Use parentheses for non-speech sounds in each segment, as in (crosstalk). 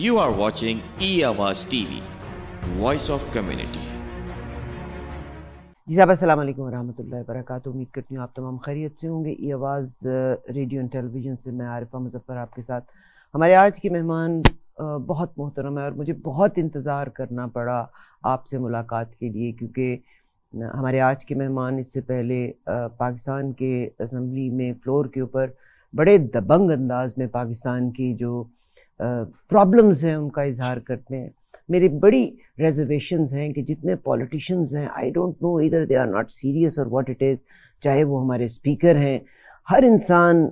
You are watching E-Awaz TV, Voice of Community. जी साहब असल वरहमल रहमतुल्लाहि उम्मीद करती हूँ आप तमाम खैरियत से होंगे ई आवाज़ रेडियो एंड टेलीविज़न से मैं आरिफा मुजफ़र आपके साथ हमारे आज के मेहमान बहुत मोहतरम है और मुझे बहुत इंतज़ार करना पड़ा आपसे मुलाकात के लिए क्योंकि हमारे आज के मेहमान इससे पहले पाकिस्तान के असम्बली में फ्लोर के ऊपर बड़े दबंग अंदाज में पाकिस्तान की जो प्रॉब्लम्स हैं उनका इजहार करते हैं मेरी बड़ी रिजर्वेशंस हैं कि जितने पॉलिटिशियंस हैं आई डोंट नो इधर दे आर नॉट सीरियस और वॉट इट इज़ चाहे वो हमारे स्पीकर हैं हर इंसान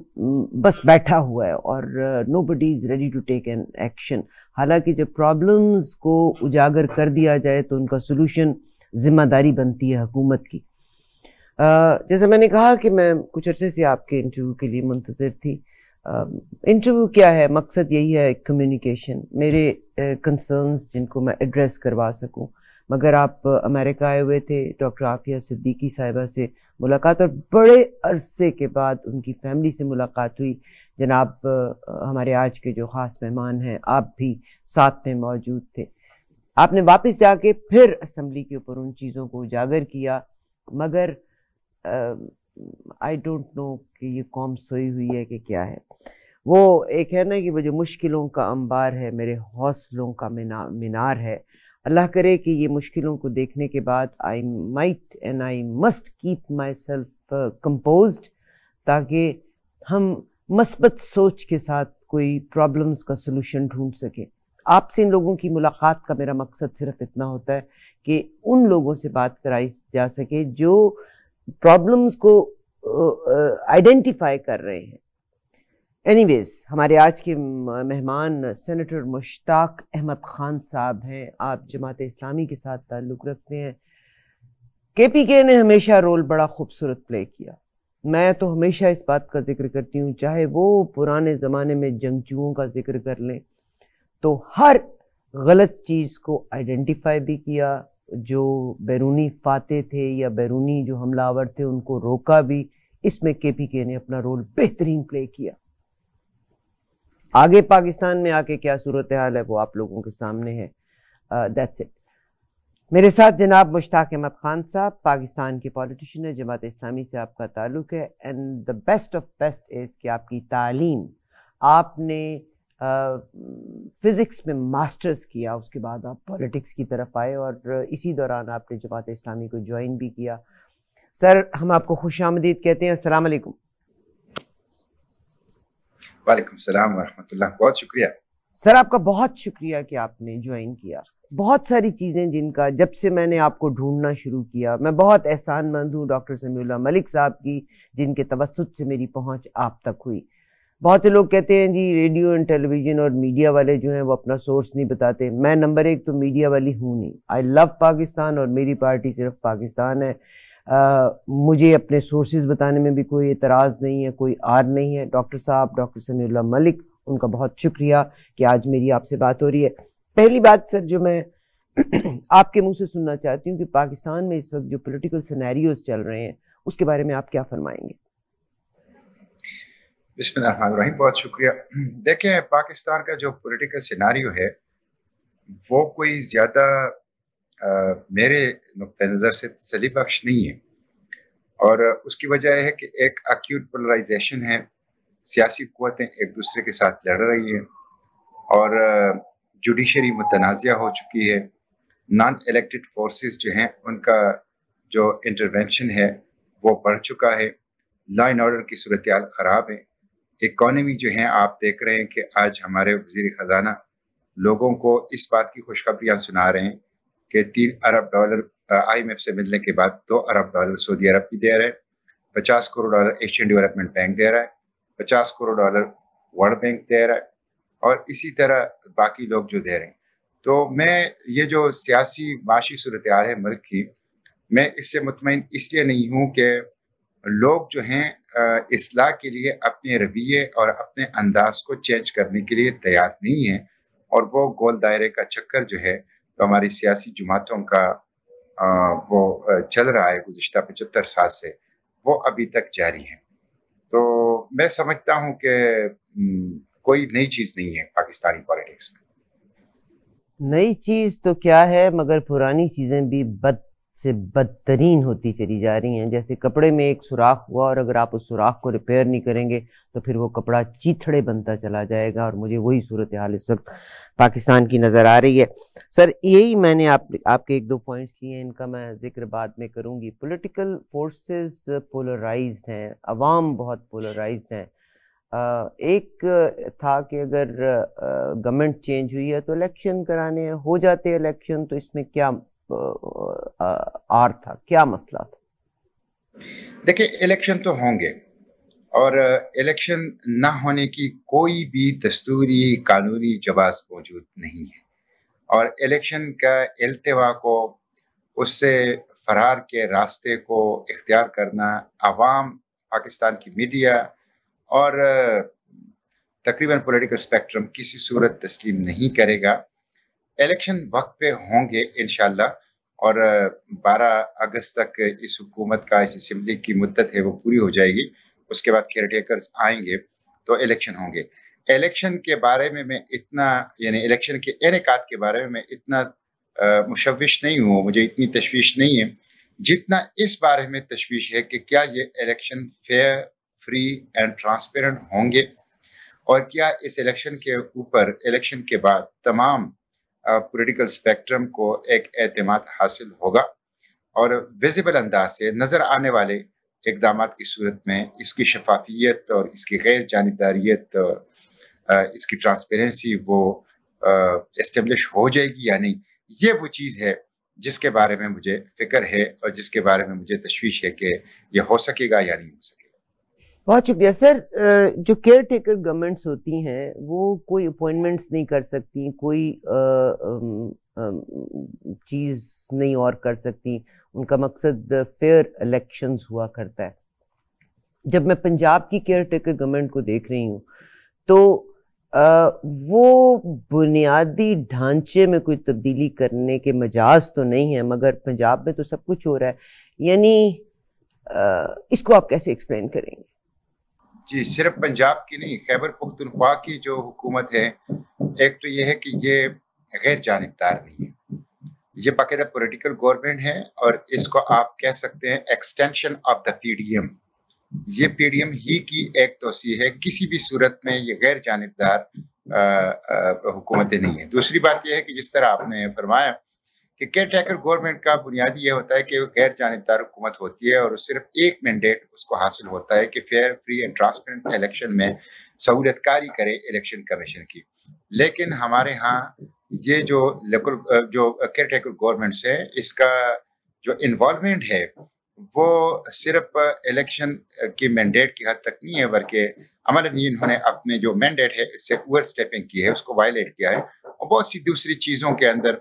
बस बैठा हुआ है और nobody is ready to take an action हालांकि जब प्रॉब्लम्स को उजागर कर दिया जाए तो उनका सोल्यूशन ज़िम्मेदारी बनती है हुकूमत की uh, जैसे मैंने कहा कि मैं कुछ अरसे से आपके इंटरव्यू के लिए मुंतज़र थी इंटरव्यू क्या है मकसद यही है कम्युनिकेशन मेरे कंसर्न्स जिनको मैं एड्रेस करवा सकूं मगर आप अमेरिका आए हुए थे डॉक्टर आफिया सिद्दीकी साहिबा से मुलाकात और बड़े अरसे के बाद उनकी फैमिली से मुलाकात हुई जनाब हमारे आज के जो ख़ास मेहमान हैं आप भी साथ में मौजूद थे आपने वापस जाके फिर असम्बली के ऊपर उन चीज़ों को उजागर किया मगर आई डोंट नो कि ये कौम सोई हुई है कि क्या है वो एक है ना कि वो जो मुश्किलों का अंबार है मेरे हौसलों का मीना मीनार है अल्लाह करे कि ये मुश्किलों को देखने के बाद I might and I must keep myself compose ताकि हम मस्बत सोच के साथ कोई प्रॉब्लम्स का सलूशन ढूंढ सकें आपसे इन लोगों की मुलाकात का मेरा मकसद सिर्फ इतना होता है कि उन लोगों से बात कराई जा सके जो प्रॉब्लम्स को आइडेंटिफाई कर रहे हैं एनीवेज हमारे आज के मेहमान सेनेटर मुश्ताक अहमद खान साहब हैं आप जमात इस्लामी के साथ ताल्लुक़ रखते हैं के पी के ने हमेशा रोल बड़ा खूबसूरत प्ले किया मैं तो हमेशा इस बात का जिक्र करती हूँ चाहे वो पुराने ज़माने में जंगजुओं का जिक्र कर लें तो हर गलत चीज़ को आइडेंटिफाई भी किया जो बैरूनी फाते थे या बैरूनी जो हमलावर थे उनको रोका भी इसमें के पी के ने अपना रोल बेहतरीन प्ले किया आगे पाकिस्तान में आके क्या सूरत हाल है वो आप लोगों के सामने है दैट्स uh, इट मेरे साथ जनाब मुश्ताक अहमद खान साहब पाकिस्तान के पॉलिटिशियन है जमात इस्लामी से आपका ताल्लुक है and the best of best is कि आपकी तालीम आपने फ़िज़िक्स में मास्टर्स किया उसके बाद आप पॉलिटिक्स की तरफ आए और इसी दौरान आपने जमात इस्लामी को ज्वाइन भी किया सर हम आपको खुश आमदीद कहते हैं असल वालेकुम बहुत शुक्रिया सर आपका बहुत शुक्रिया कि आपने ज्वाइन किया बहुत सारी चीज़ें जिनका जब से मैंने आपको ढूंढना शुरू किया मैं बहुत एहसानमंद हूँ डॉक्टर समी मलिक साहब की जिनके तवसत से मेरी पहुँच आप तक हुई बहुत से लोग कहते हैं जी रेडियो एंड टेलीविज़न और मीडिया वाले जो हैं वो अपना सोर्स नहीं बताते मैं नंबर एक तो मीडिया वाली हूँ नहीं आई लव पाकिस्तान और मेरी पार्टी सिर्फ पाकिस्तान है आ, मुझे अपने सोर्सेज बताने में भी कोई एतराज़ नहीं है कोई आर नहीं है डॉक्टर साहब डॉक्टर समीउल्ला मलिक उनका बहुत शुक्रिया कि आज मेरी आपसे बात हो रही है पहली बात सर जो मैं (clears throat) आपके मुंह से सुनना चाहती हूँ कि पाकिस्तान में इस वक्त जो पॉलिटिकल सिनेरियोज चल रहे हैं उसके बारे में आप क्या फरमाएंगे बिस्मिल्लाहिर्रहमानिर्रहीम बहुत शुक्रिया देखें पाकिस्तान का जो पॉलिटिकल सिनारियो है वो कोई ज़्यादा मेरे नुक़ नज़र से तसली बख्श नहीं है और उसकी वजह यह है कि एक अक्यूट पोलराइजेशन है सियासी कुतें एक दूसरे के साथ लड़ रही हैं और जुडिशरी मुतनाज़ हो चुकी है नॉन इलेक्टेड फोर्सेस जो हैं उनका जो इंटरवेंशन है वो बढ़ चुका है लॉ एंड ऑर्डर की सूरत ख़राब है इकॉनमी जो है आप देख रहे हैं कि आज हमारे वजीर ख़जाना लोगों को इस बात की खुशखबरियाँ सुना रहे हैं कि तीन अरब डॉलर आईएमएफ से मिलने के बाद दो अरब डॉलर सऊदी अरब की दे रहे हैं पचास crore dollar Asian Development Bank दे रहा है पचास करोड़ डॉलर वर्ल्ड बैंक दे रहा है और इसी तरह बाकी लोग जो दे रहे हैं तो मैं ये जो सियासी माशी सूरत है मुल्क की मैं इससे मुतमिन इसलिए नहीं हूँ कि लोग जो हैं इसलाह के लिए अपने रवैये और अपने अंदाज को चेंज करने के लिए तैयार नहीं है और वो गोल दायरे का चक्कर जो है तो हमारी सियासी जमातों का वो चल रहा है गुज्त पचहत्तर साल से वो अभी तक जारी है तो मैं समझता हूँ कि कोई नई चीज़ नहीं है पाकिस्तानी पॉलिटिक्स में नई चीज़ तो क्या है मगर पुरानी चीज़ें भी बद से बदतरीन होती चली जा रही हैं जैसे कपड़े में एक सुराख हुआ और अगर आप उस सुराख को रिपेयर नहीं करेंगे तो फिर वो कपड़ा चीथड़े बनता चला जाएगा और मुझे वही सूरत हाल इस वक्त पाकिस्तान की नज़र आ रही है सर यही मैंने आप आपके एक दो पॉइंट्स लिए हैं इनका मैं जिक्र बाद में करूँगी पोलिटिकल फोर्सेस पोलराइज हैं आवाम बहुत पोलराइज हैं एक था कि अगर गवर्नमेंट चेंज हुई है तो इलेक्शन कराने हो जाते इलेक्शन तो इसमें क्या आर था क्या मसला था देखिए इलेक्शन तो होंगे और इलेक्शन ना होने की कोई भी दस्तूरी कानूनी जवाब मौजूद नहीं है और इलेक्शन का अल्तवा को उससे फरार के रास्ते को इख्तियार करना आवाम पाकिस्तान की मीडिया और तकरीबन पॉलिटिकल स्पेक्ट्रम किसी सूरत तस्लीम नहीं करेगा इलेक्शन वक्त पे होंगे इन और 12 अगस्त तक इस हुकूमत का इस असम्बली की मुद्दत है वो पूरी हो जाएगी उसके बाद केयर टेकर्स आएंगे तो इलेक्शन होंगे इलेक्शन के बारे में मैं इतना यानी इलेक्शन के इनका के बारे में मैं इतना मुशविश नहीं हूँ मुझे इतनी तशवीश नहीं है जितना इस बारे में तशवीश है कि क्या ये election fair free and transparent होंगे और क्या इस इलेक्शन के ऊपर इलेक्शन के बाद तमाम पॉलिटिकल स्पेक्ट्रम को एक अहतम हासिल होगा और विजिबल अंदाज से नज़र आने वाले इकदाम की सूरत में इसकी शफाफियत और इसकी गैर जानबदारियत और इसकी ट्रांसपेरेंसी वो इस्टबलिश हो जाएगी यानी ये वो चीज़ है जिसके बारे में मुझे फिक्र है और जिसके बारे में मुझे तशवीश है कि यह हो सकेगा या नहीं हो सकेगा बहुत शुक्रिया सर जो केयर टेकर गवर्नमेंट्स होती हैं वो कोई अपॉइंटमेंट्स नहीं कर सकती कोई चीज़ नहीं और कर सकती उनका मकसद फेयर इलेक्शंस हुआ करता है जब मैं पंजाब की केयर टेकर गवर्नमेंट को देख रही हूँ तो आ, वो बुनियादी ढांचे में कोई तब्दीली करने के मजाज तो नहीं है मगर पंजाब में तो सब कुछ हो रहा है यानी आ, इसको आप कैसे एक्सप्लेन करेंगे जी सिर्फ पंजाब की नहीं खैबर पुख्तनख्वा की जो हुकूमत है एक तो यह है कि ये गैर जानबदार नहीं है ये बाकायदा पोलिटिकल गवर्नमेंट है और इसको आप कह सकते हैं एक्सटेंशन ऑफ द पीडीएम ये पीडीएम ही की एक तोसी है किसी भी सूरत में ये गैर जानबदार हुकूमतें नहीं है दूसरी बात यह है कि जिस तरह आपने फरमाया कि केयर टेकर गवर्नमेंट का बुनियादी यह होता है कि वो गैर जानबदार हुकूमत होती है और सिर्फ एक मैंडेट उसको हासिल होता है कि fair free and transparent election में सहूलतकारी करे इलेक्शन कमीशन की लेकिन हमारे यहाँ ये जो लोकल जो केयर टेकर गवर्नमेंट्स हैं इसका जो इन्वॉल्वमेंट है वो सिर्फ इलेक्शन की मैंडेट की हद तक नहीं है बल्कि अमल इन्होंने अपने जो मैंडेट है इससे ओवर स्टेपिंग की है उसको वायलेट किया है और बहुत सी दूसरी चीज़ों के अंदर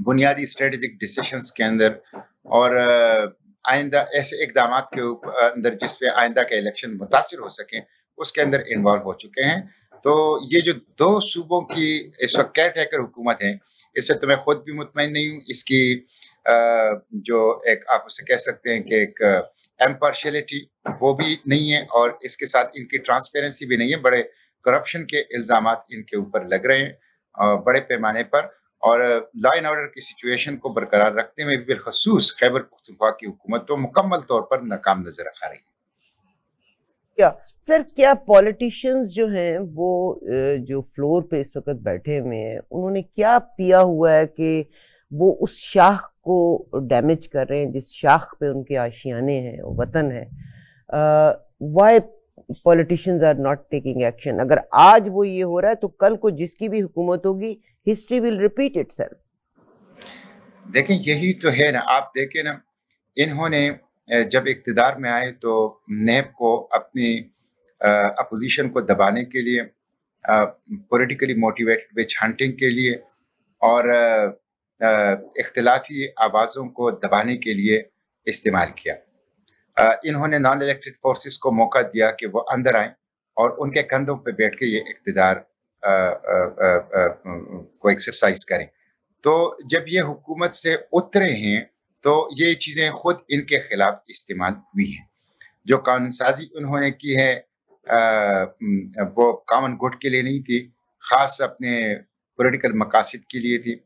बुनियादी स्ट्रेटजिक डिसीशंस के अंदर और आइंदा ऐसे इकदाम के अंदर जिसपे आइंदा के इलेक्शन मुतासर हो सकें उसके अंदर इन्वॉल्व हो चुके हैं तो ये जो दो सूबों की इस वक्त केयर टेकर हुकूमत है इससे तो मैं खुद भी मुतमिन नहीं हूँ इसकी जो एक आप उसे कह सकते हैं कि एक एम्पार्शलिटी वो भी नहीं है और इसके साथ इनकी ट्रांसपेरेंसी भी नहीं है बड़े करप्शन के इल्ज़ाम इनके ऊपर लग रहे हैं बड़े पैमाने पर और ला एंड ऑर्डर की सिचुएशन को बरकरार रखने में बिलखसूस खैबर पख्तनख्वा की हुकूमत तो मुकम्मल तौर पर नाकाम नजर आ रही है क्या सर क्या पॉलिटिशियंस जो हैं वो जो फ्लोर पे इस वक्त बैठे हुए हैं उन्होंने क्या पिया हुआ है कि वो उस शाख को डैमेज कर रहे हैं जिस शाख पे उनके आशियाने हैं वतन है why politicians are not taking action अगर आज वो ये हो रहा है तो कल को जिसकी भी हुकूमत होगी history will repeat it sir देखें यही तो है ना आप देखें ना इन्होंने जब इकतदार में आए तो नेब को अपनी अपोजिशन को दबाने के लिए पॉलिटिकली मोटिवेटेड विच हंटिंग के लिए और इख्तलाफी आवाज़ों को दबाने के लिए इस्तेमाल किया इन्होंने नॉन इलेक्टेड फोर्सेस को मौका दिया कि वो अंदर आए और उनके कंधों पर बैठ के ये इकतदार को एक्सरसाइज करें तो जब ये हुकूमत से उतरे हैं तो ये चीज़ें खुद इनके खिलाफ इस्तेमाल हुई हैं जो कानून साजी उन्होंने की है आ, वो कामन गुड के लिए नहीं थी खास अपने पॉलिटिकल मकासद के लिए थी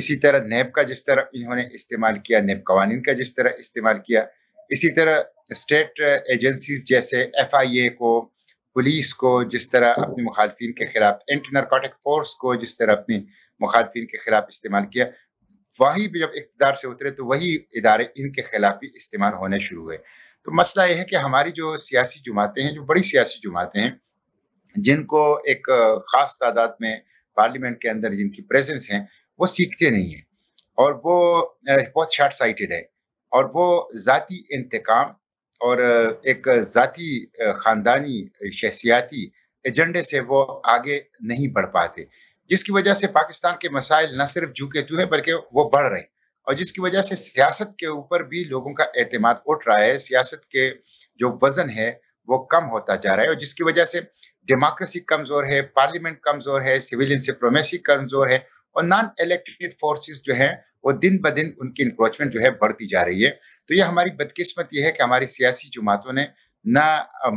इसी तरह नैब का जिस तरह इन्होंने इस्तेमाल किया नैब कवानीन का जिस तरह इस्तेमाल किया इसी तरह स्टेट एजेंसीज uh, जैसे एफ आई ए को पुलिस को जिस तरह अपने मुखालफन के खिलाफ एंटी नारकोटिक फोर्स को जिस तरह अपने मुखालफिन के खिलाफ इस्तेमाल किया वही भी जब इकतदार से उतरे तो वही इदारे इनके खिलाफ भी इस्तेमाल होने शुरू हुए तो मसला यह है कि हमारी जो सियासी जमातें हैं जो बड़ी सियासी जमातें हैं जिनको एक uh, ख़ास तादाद में पार्लियामेंट के अंदर जिनकी प्रेजेंस है वो सीखते नहीं हैं और वो uh, बहुत शार्ट साइटेड है और वो ज़ाती इंतकाम और एक ज़ाती ख़ानदानी शख्सियाती एजेंडे से वो आगे नहीं बढ़ पाते जिसकी वजह से पाकिस्तान के मसाइल न सिर्फ झुके तू तो हैं बल्कि वो बढ़ रहे हैं और जिसकी वजह से सियासत के ऊपर भी लोगों का अहतमाद उठ रहा है सियासत के जो वजन है वो कम होता जा रहा है और जिसकी वजह से डेमोक्रेसी कमज़ोर है पार्लियामेंट कमज़ोर है सिविल इंसप्रोमेसी कमज़ोर है और नॉन इलेक्टेड फोर्सेस जो हैं वो दिन ब दिन उनकी इंक्रोचमेंट जो है बढ़ती जा रही है तो ये हमारी यह है कि हमारी सियासी जमातों ने ना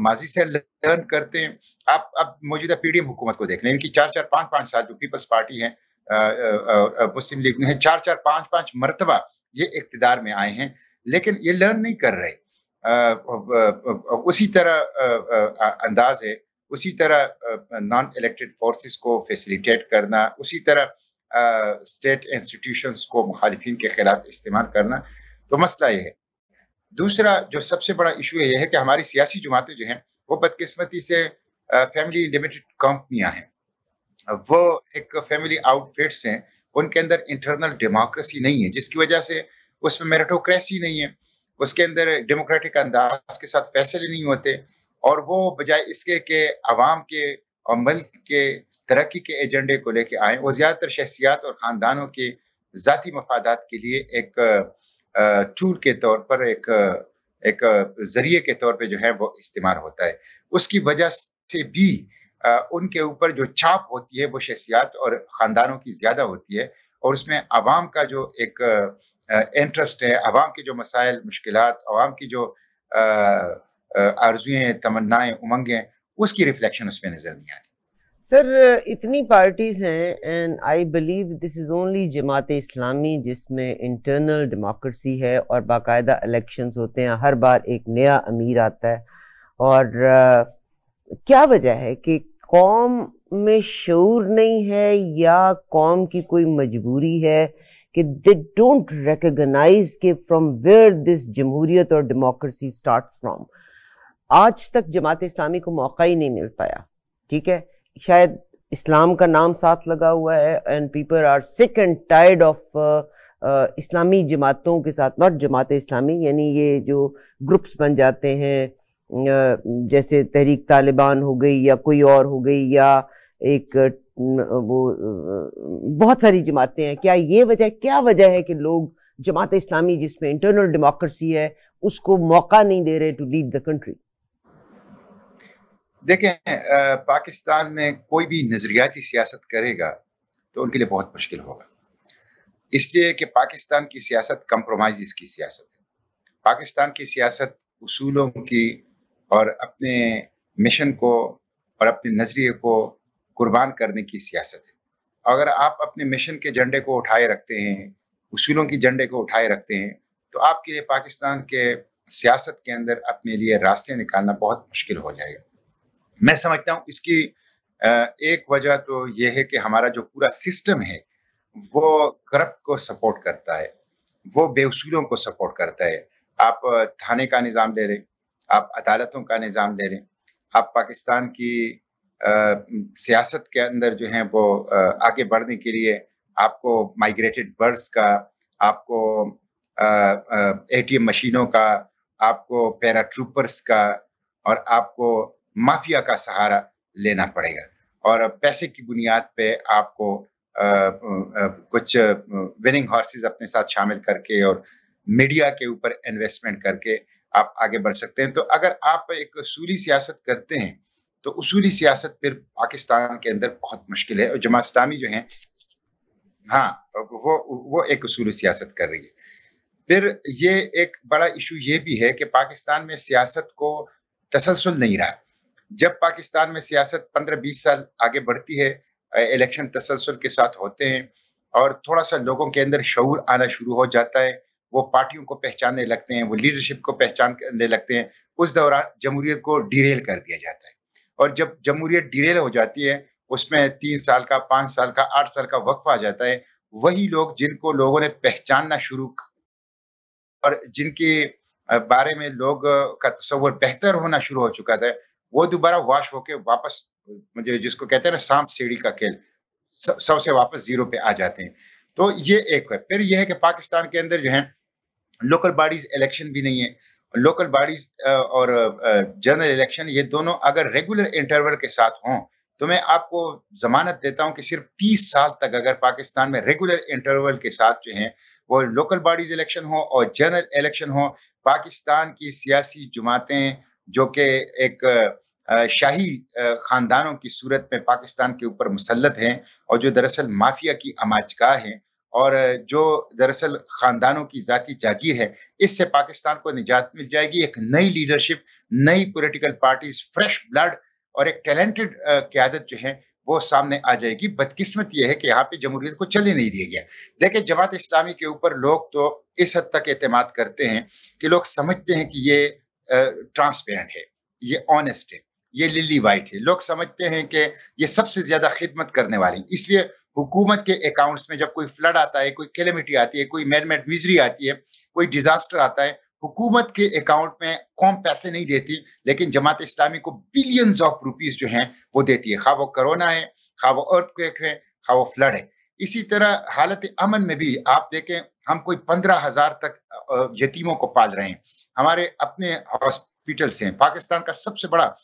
माजी से लर्न करते हैं आप अब मौजूदा पीडीएम हुकूमत को देख लें इनकी चार चार पाँच पाँच साल जो पीपल्स पार्टी है मुस्लिम लीग ने चार चार पाँच पाँच मरतबा ये इकतदार में आए हैं लेकिन ये लर्न नहीं कर रहे उसी तरह अंदाज है उसी तरह नॉन इलेक्टेड फोर्सेस को फैसिलिटेट करना उसी तरह स्टेट इंस्टीट्यूशंस को मुखालफिन के खिलाफ इस्तेमाल करना तो मसला ये है दूसरा जो सबसे बड़ा इशू यह है कि हमारी सियासी जमातें जो हैं वो बदकस्मती से फैमिली लिमिटेड कंपनियां हैं वो एक फैमिली आउटफिट्स हैं उनके अंदर इंटरनल डेमोक्रेसी नहीं है जिसकी वजह से उसमें मेरेटोक्रेसी नहीं है उसके अंदर डेमोक्रेटिक अंदाज के साथ फैसले नहीं होते और वो बजाय इसके के आवाम के और मल्क के तरक्की के एजेंडे को लेके आए और ज़्यादातर शख्सियात और ख़ानदानों के ज़ाती मफादात के लिए एक टूल के तौर पर एक एक जरिए के तौर पे जो है वो इस्तेमाल होता है उसकी वजह से भी उनके ऊपर जो छाप होती है वो शख्सियात और ख़ानदानों की ज़्यादा होती है और उसमें आवाम का जो एक इंटरेस्ट है आवाम के जो मसाइल मुश्किल आवाम की जो आर्जुएँ तमन्नाएँ उमंगें उसकी रिफ्लेक्शन उसमें नज़र नहीं आती सर इतनी पार्टीज हैं and I believe this is only Jamaat Islami जिसमें इंटरनल डेमोक्रेसी है और बाकायदा इलेक्शंस होते हैं हर बार एक नया अमीर आता है और आ, क्या वजह है कि कौम में शूर नहीं है या कौम की कोई मजबूरी है कि दे डोंट रिकगनाइज के फ्रॉम वेयर दिस जमहूरियत और डेमोक्रेसी स्टार्ट फ्राम आज तक जमात इस्लामी को मौका ही नहीं मिल पाया ठीक है शायद इस्लाम का नाम साथ लगा हुआ है and people are sick and tired of इस्लामी जमातों के साथ नॉट जमात इस्लामी यानी ये जो ग्रुप्स बन जाते हैं uh, जैसे तहरीक तालिबान हो गई या कोई और हो गई या एक uh, वो uh, बहुत सारी जमातें हैं क्या ये वजह क्या वजह है कि लोग जमात इस्लामी जिसमें इंटरनल डेमोक्रेसी है उसको मौका नहीं दे रहे टू लीड द कंट्री देखें पाकिस्तान में कोई भी नज़रियाती सियासत करेगा तो उनके लिए बहुत मुश्किल होगा इसलिए कि पाकिस्तान की सियासत कम्प्रोमाइज़ की सियासत है पाकिस्तान की सियासत उसूलों की और अपने मिशन को और अपने नज़रिए को कुर्बान करने की सियासत है अगर आप अपने मिशन के झंडे को उठाए रखते हैं उसूलों की झंडे को उठाए रखते हैं तो आपके लिए पाकिस्तान के सियासत के अंदर अपने लिए रास्ते निकालना बहुत मुश्किल हो जाएगा मैं समझता हूँ इसकी एक वजह तो यह है कि हमारा जो पूरा सिस्टम है वो करप्ट को सपोर्ट करता है वो बेउसूलों को सपोर्ट करता है आप थाने का निज़ाम ले रहे आप अदालतों का निज़ाम ले रहे आप पाकिस्तान की आ, सियासत के अंदर जो है वो आ, आगे बढ़ने के लिए आपको माइग्रेटेड बर्ड्स का आपको एटीएम मशीनों का आपको पैराट्रूपर्स का और आपको माफिया का सहारा लेना पड़ेगा और पैसे की बुनियाद पे आपको आ, आ, कुछ विनिंग हॉर्सेस अपने साथ शामिल करके और मीडिया के ऊपर इन्वेस्टमेंट करके आप आगे बढ़ सकते हैं तो अगर आप एक उसूली सियासत करते हैं तो उसूली सियासत फिर पाकिस्तान के अंदर बहुत मुश्किल है और जमास्तानी जो है हाँ वो वो एक उसूली सियासत कर रही है फिर ये एक बड़ा इशू ये भी है कि पाकिस्तान में सियासत को तसलसल नहीं रहा जब पाकिस्तान में सियासत पंद्रह बीस साल आगे बढ़ती है इलेक्शन तसलसल के साथ होते हैं और थोड़ा सा लोगों के अंदर शूर आना शुरू हो जाता है वो पार्टियों को पहचानने लगते हैं वो लीडरशिप को पहचानने लगते हैं उस दौरान जमहूरियत को डिरेल कर दिया जाता है और जब जमहूरियत डिरेल हो जाती है उसमें तीन साल का पाँच साल का आठ साल का वक्फ आ जाता है वही लोग जिनको लोगों ने पहचानना शुरू और जिनके बारे में लोग का तस्वर बेहतर होना शुरू हो चुका था वो दोबारा वॉश होके वापस मुझे जिसको कहते हैं ना सांप सीढ़ी का खेल सब से वापस जीरो पे आ जाते हैं तो ये एक है फिर यह है कि पाकिस्तान के अंदर जो है लोकल बॉडीज इलेक्शन भी नहीं है लोकल बॉडीज और जनरल इलेक्शन ये दोनों अगर रेगुलर इंटरवल के साथ हों तो मैं आपको जमानत देता हूं कि सिर्फ 30 साल तक अगर पाकिस्तान में रेगुलर इंटरवल के साथ जो है वो लोकल बॉडीज इलेक्शन हो और जनरल इलेक्शन हो पाकिस्तान की सियासी जमातें जो कि एक शाही खानदानों की सूरत में पाकिस्तान के ऊपर मुसलत हैं और जो दरअसल माफिया की अमाजगा है और जो दरअसल खानदानों की जाती जागीर है इससे पाकिस्तान को निजात मिल जाएगी एक नई लीडरशिप नई पॉलिटिकल पार्टीज फ्रेश ब्लड और एक टैलेंटेड क्यादत जो है वो सामने आ जाएगी बदकिस्मत यह है कि यहाँ पे जमहूरियत को चले नहीं दिया गया देखिए जमात इस्लामी के ऊपर लोग तो इस हद तक अहतमाद करते हैं कि लोग समझते हैं कि ये ट्रांसपेरेंट है ये ऑनेस्ट है ये लिली वाइट है लोग समझते हैं कि ये सबसे ज्यादा खिदमत करने वाली इसलिए हुकूमत के अकाउंट्स में जब कोई फ्लड आता है कोई कैलेमिटी आती है कोई मैनमेड मिजरी आती है कोई डिजास्टर आता है हुकूमत के अकाउंट में कौन पैसे नहीं देती लेकिन जमात इस्लामी को बिलियंस ऑफ रुपीज जो हैं वो देती है खा वो कोरोना है खा वो अर्थक्वेक है खा वो फ्लड है इसी तरह हालत अमन में भी आप देखें हम कोई पंद्रह हजार तक यतीमों को पाल रहे हैं हमारे अपने हॉस्पिटल्स हैं पाकिस्तान का सबसे बड़ा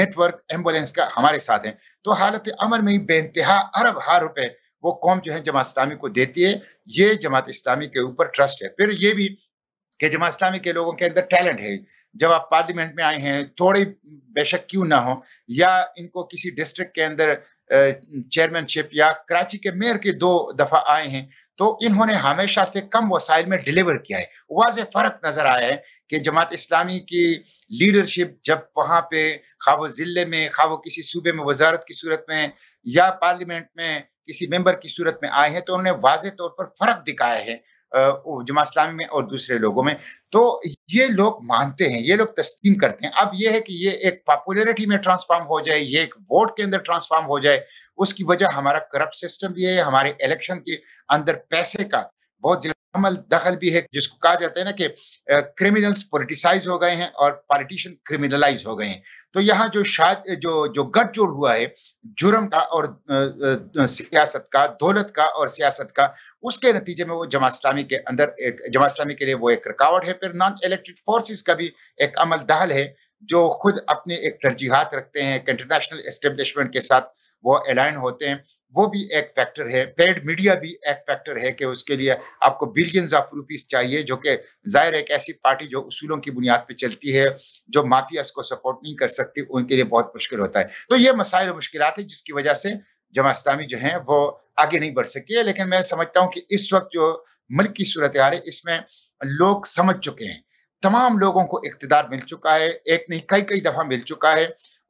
नेटवर्क एम्बुलेंस का हमारे साथ है तो हालत अमर में ही बेानतहा अरब हार रुपए वो कौम जो है जमात इस्लामी को देती है ये जमात इस्लामी के ऊपर ट्रस्ट है फिर ये भी कि जमात इस्लामी के लोगों के अंदर टैलेंट है जब आप पार्लियामेंट में आए हैं थोड़े बेशक क्यों ना हो या इनको किसी डिस्ट्रिक्ट के अंदर चेयरमैनशिप या कराची के मेयर के दो दफा आए हैं तो इन्होंने हमेशा से कम वसाइल में डिलीवर किया है वाज फर्क नजर आया है कि जमात इस्लामी की लीडरशिप जब वहाँ पे खा वो ज़िले में खा वो किसी सूबे में वजारत की सूरत में या पार्लियामेंट में किसी मेंबर की सूरत में आए हैं तो उन्होंने वाज तौर पर फ़र्क दिखाया है जमात इस्लामी में और दूसरे लोगों में तो ये लोग मानते हैं ये लोग तस्लीम करते हैं अब ये है कि ये एक पॉपुलरिटी में ट्रांसफॉर्म हो जाए ये एक वोट के अंदर ट्रांसफॉर्म हो जाए उसकी वजह हमारा करप्ट सिस्टम भी है हमारे इलेक्शन के अंदर पैसे का बहुत अमल दखल भी है जिसको कहा जाता है ना कि क्रिमिनल्स पोलिटिसाइज हो गए हैं और पॉलिटिशियन क्रिमिनलाइज हो गए हैं तो यहाँ जो शायद जो जो गठजोड़ हुआ है जुर्म का और सियासत का दौलत का और सियासत का उसके नतीजे में वो जमा इस्लामी के अंदर एक जमा इस्लामी के लिए वो एक रुकावट है फिर नॉन इलेक्टेड फोर्सेस का भी एक अमल दहल है जो खुद अपने एक तरजीहत रखते हैं एक इंटरनेशनल एस्टेब्लिशमेंट के साथ वो अलाइन होते हैं वो भी एक फैक्टर है पेड मीडिया भी एक फैक्टर है कि उसके लिए आपको बिलियंस ऑफ रुपीस चाहिए जो कि जाहिर एक ऐसी पार्टी जो उसूलों की बुनियाद पर चलती है जो माफिया को सपोर्ट नहीं कर सकती उनके लिए बहुत मुश्किल होता है तो ये मसाइल मुश्किल है जिसकी वजह से जमा इस्लामी जो है वो आगे नहीं बढ़ सकी है लेकिन मैं समझता हूँ कि इस वक्त जो मुल्क की सूरत हाल है इसमें लोग समझ चुके हैं तमाम लोगों को इकतदार मिल चुका है एक नहीं कई कई दफ़ा मिल चुका है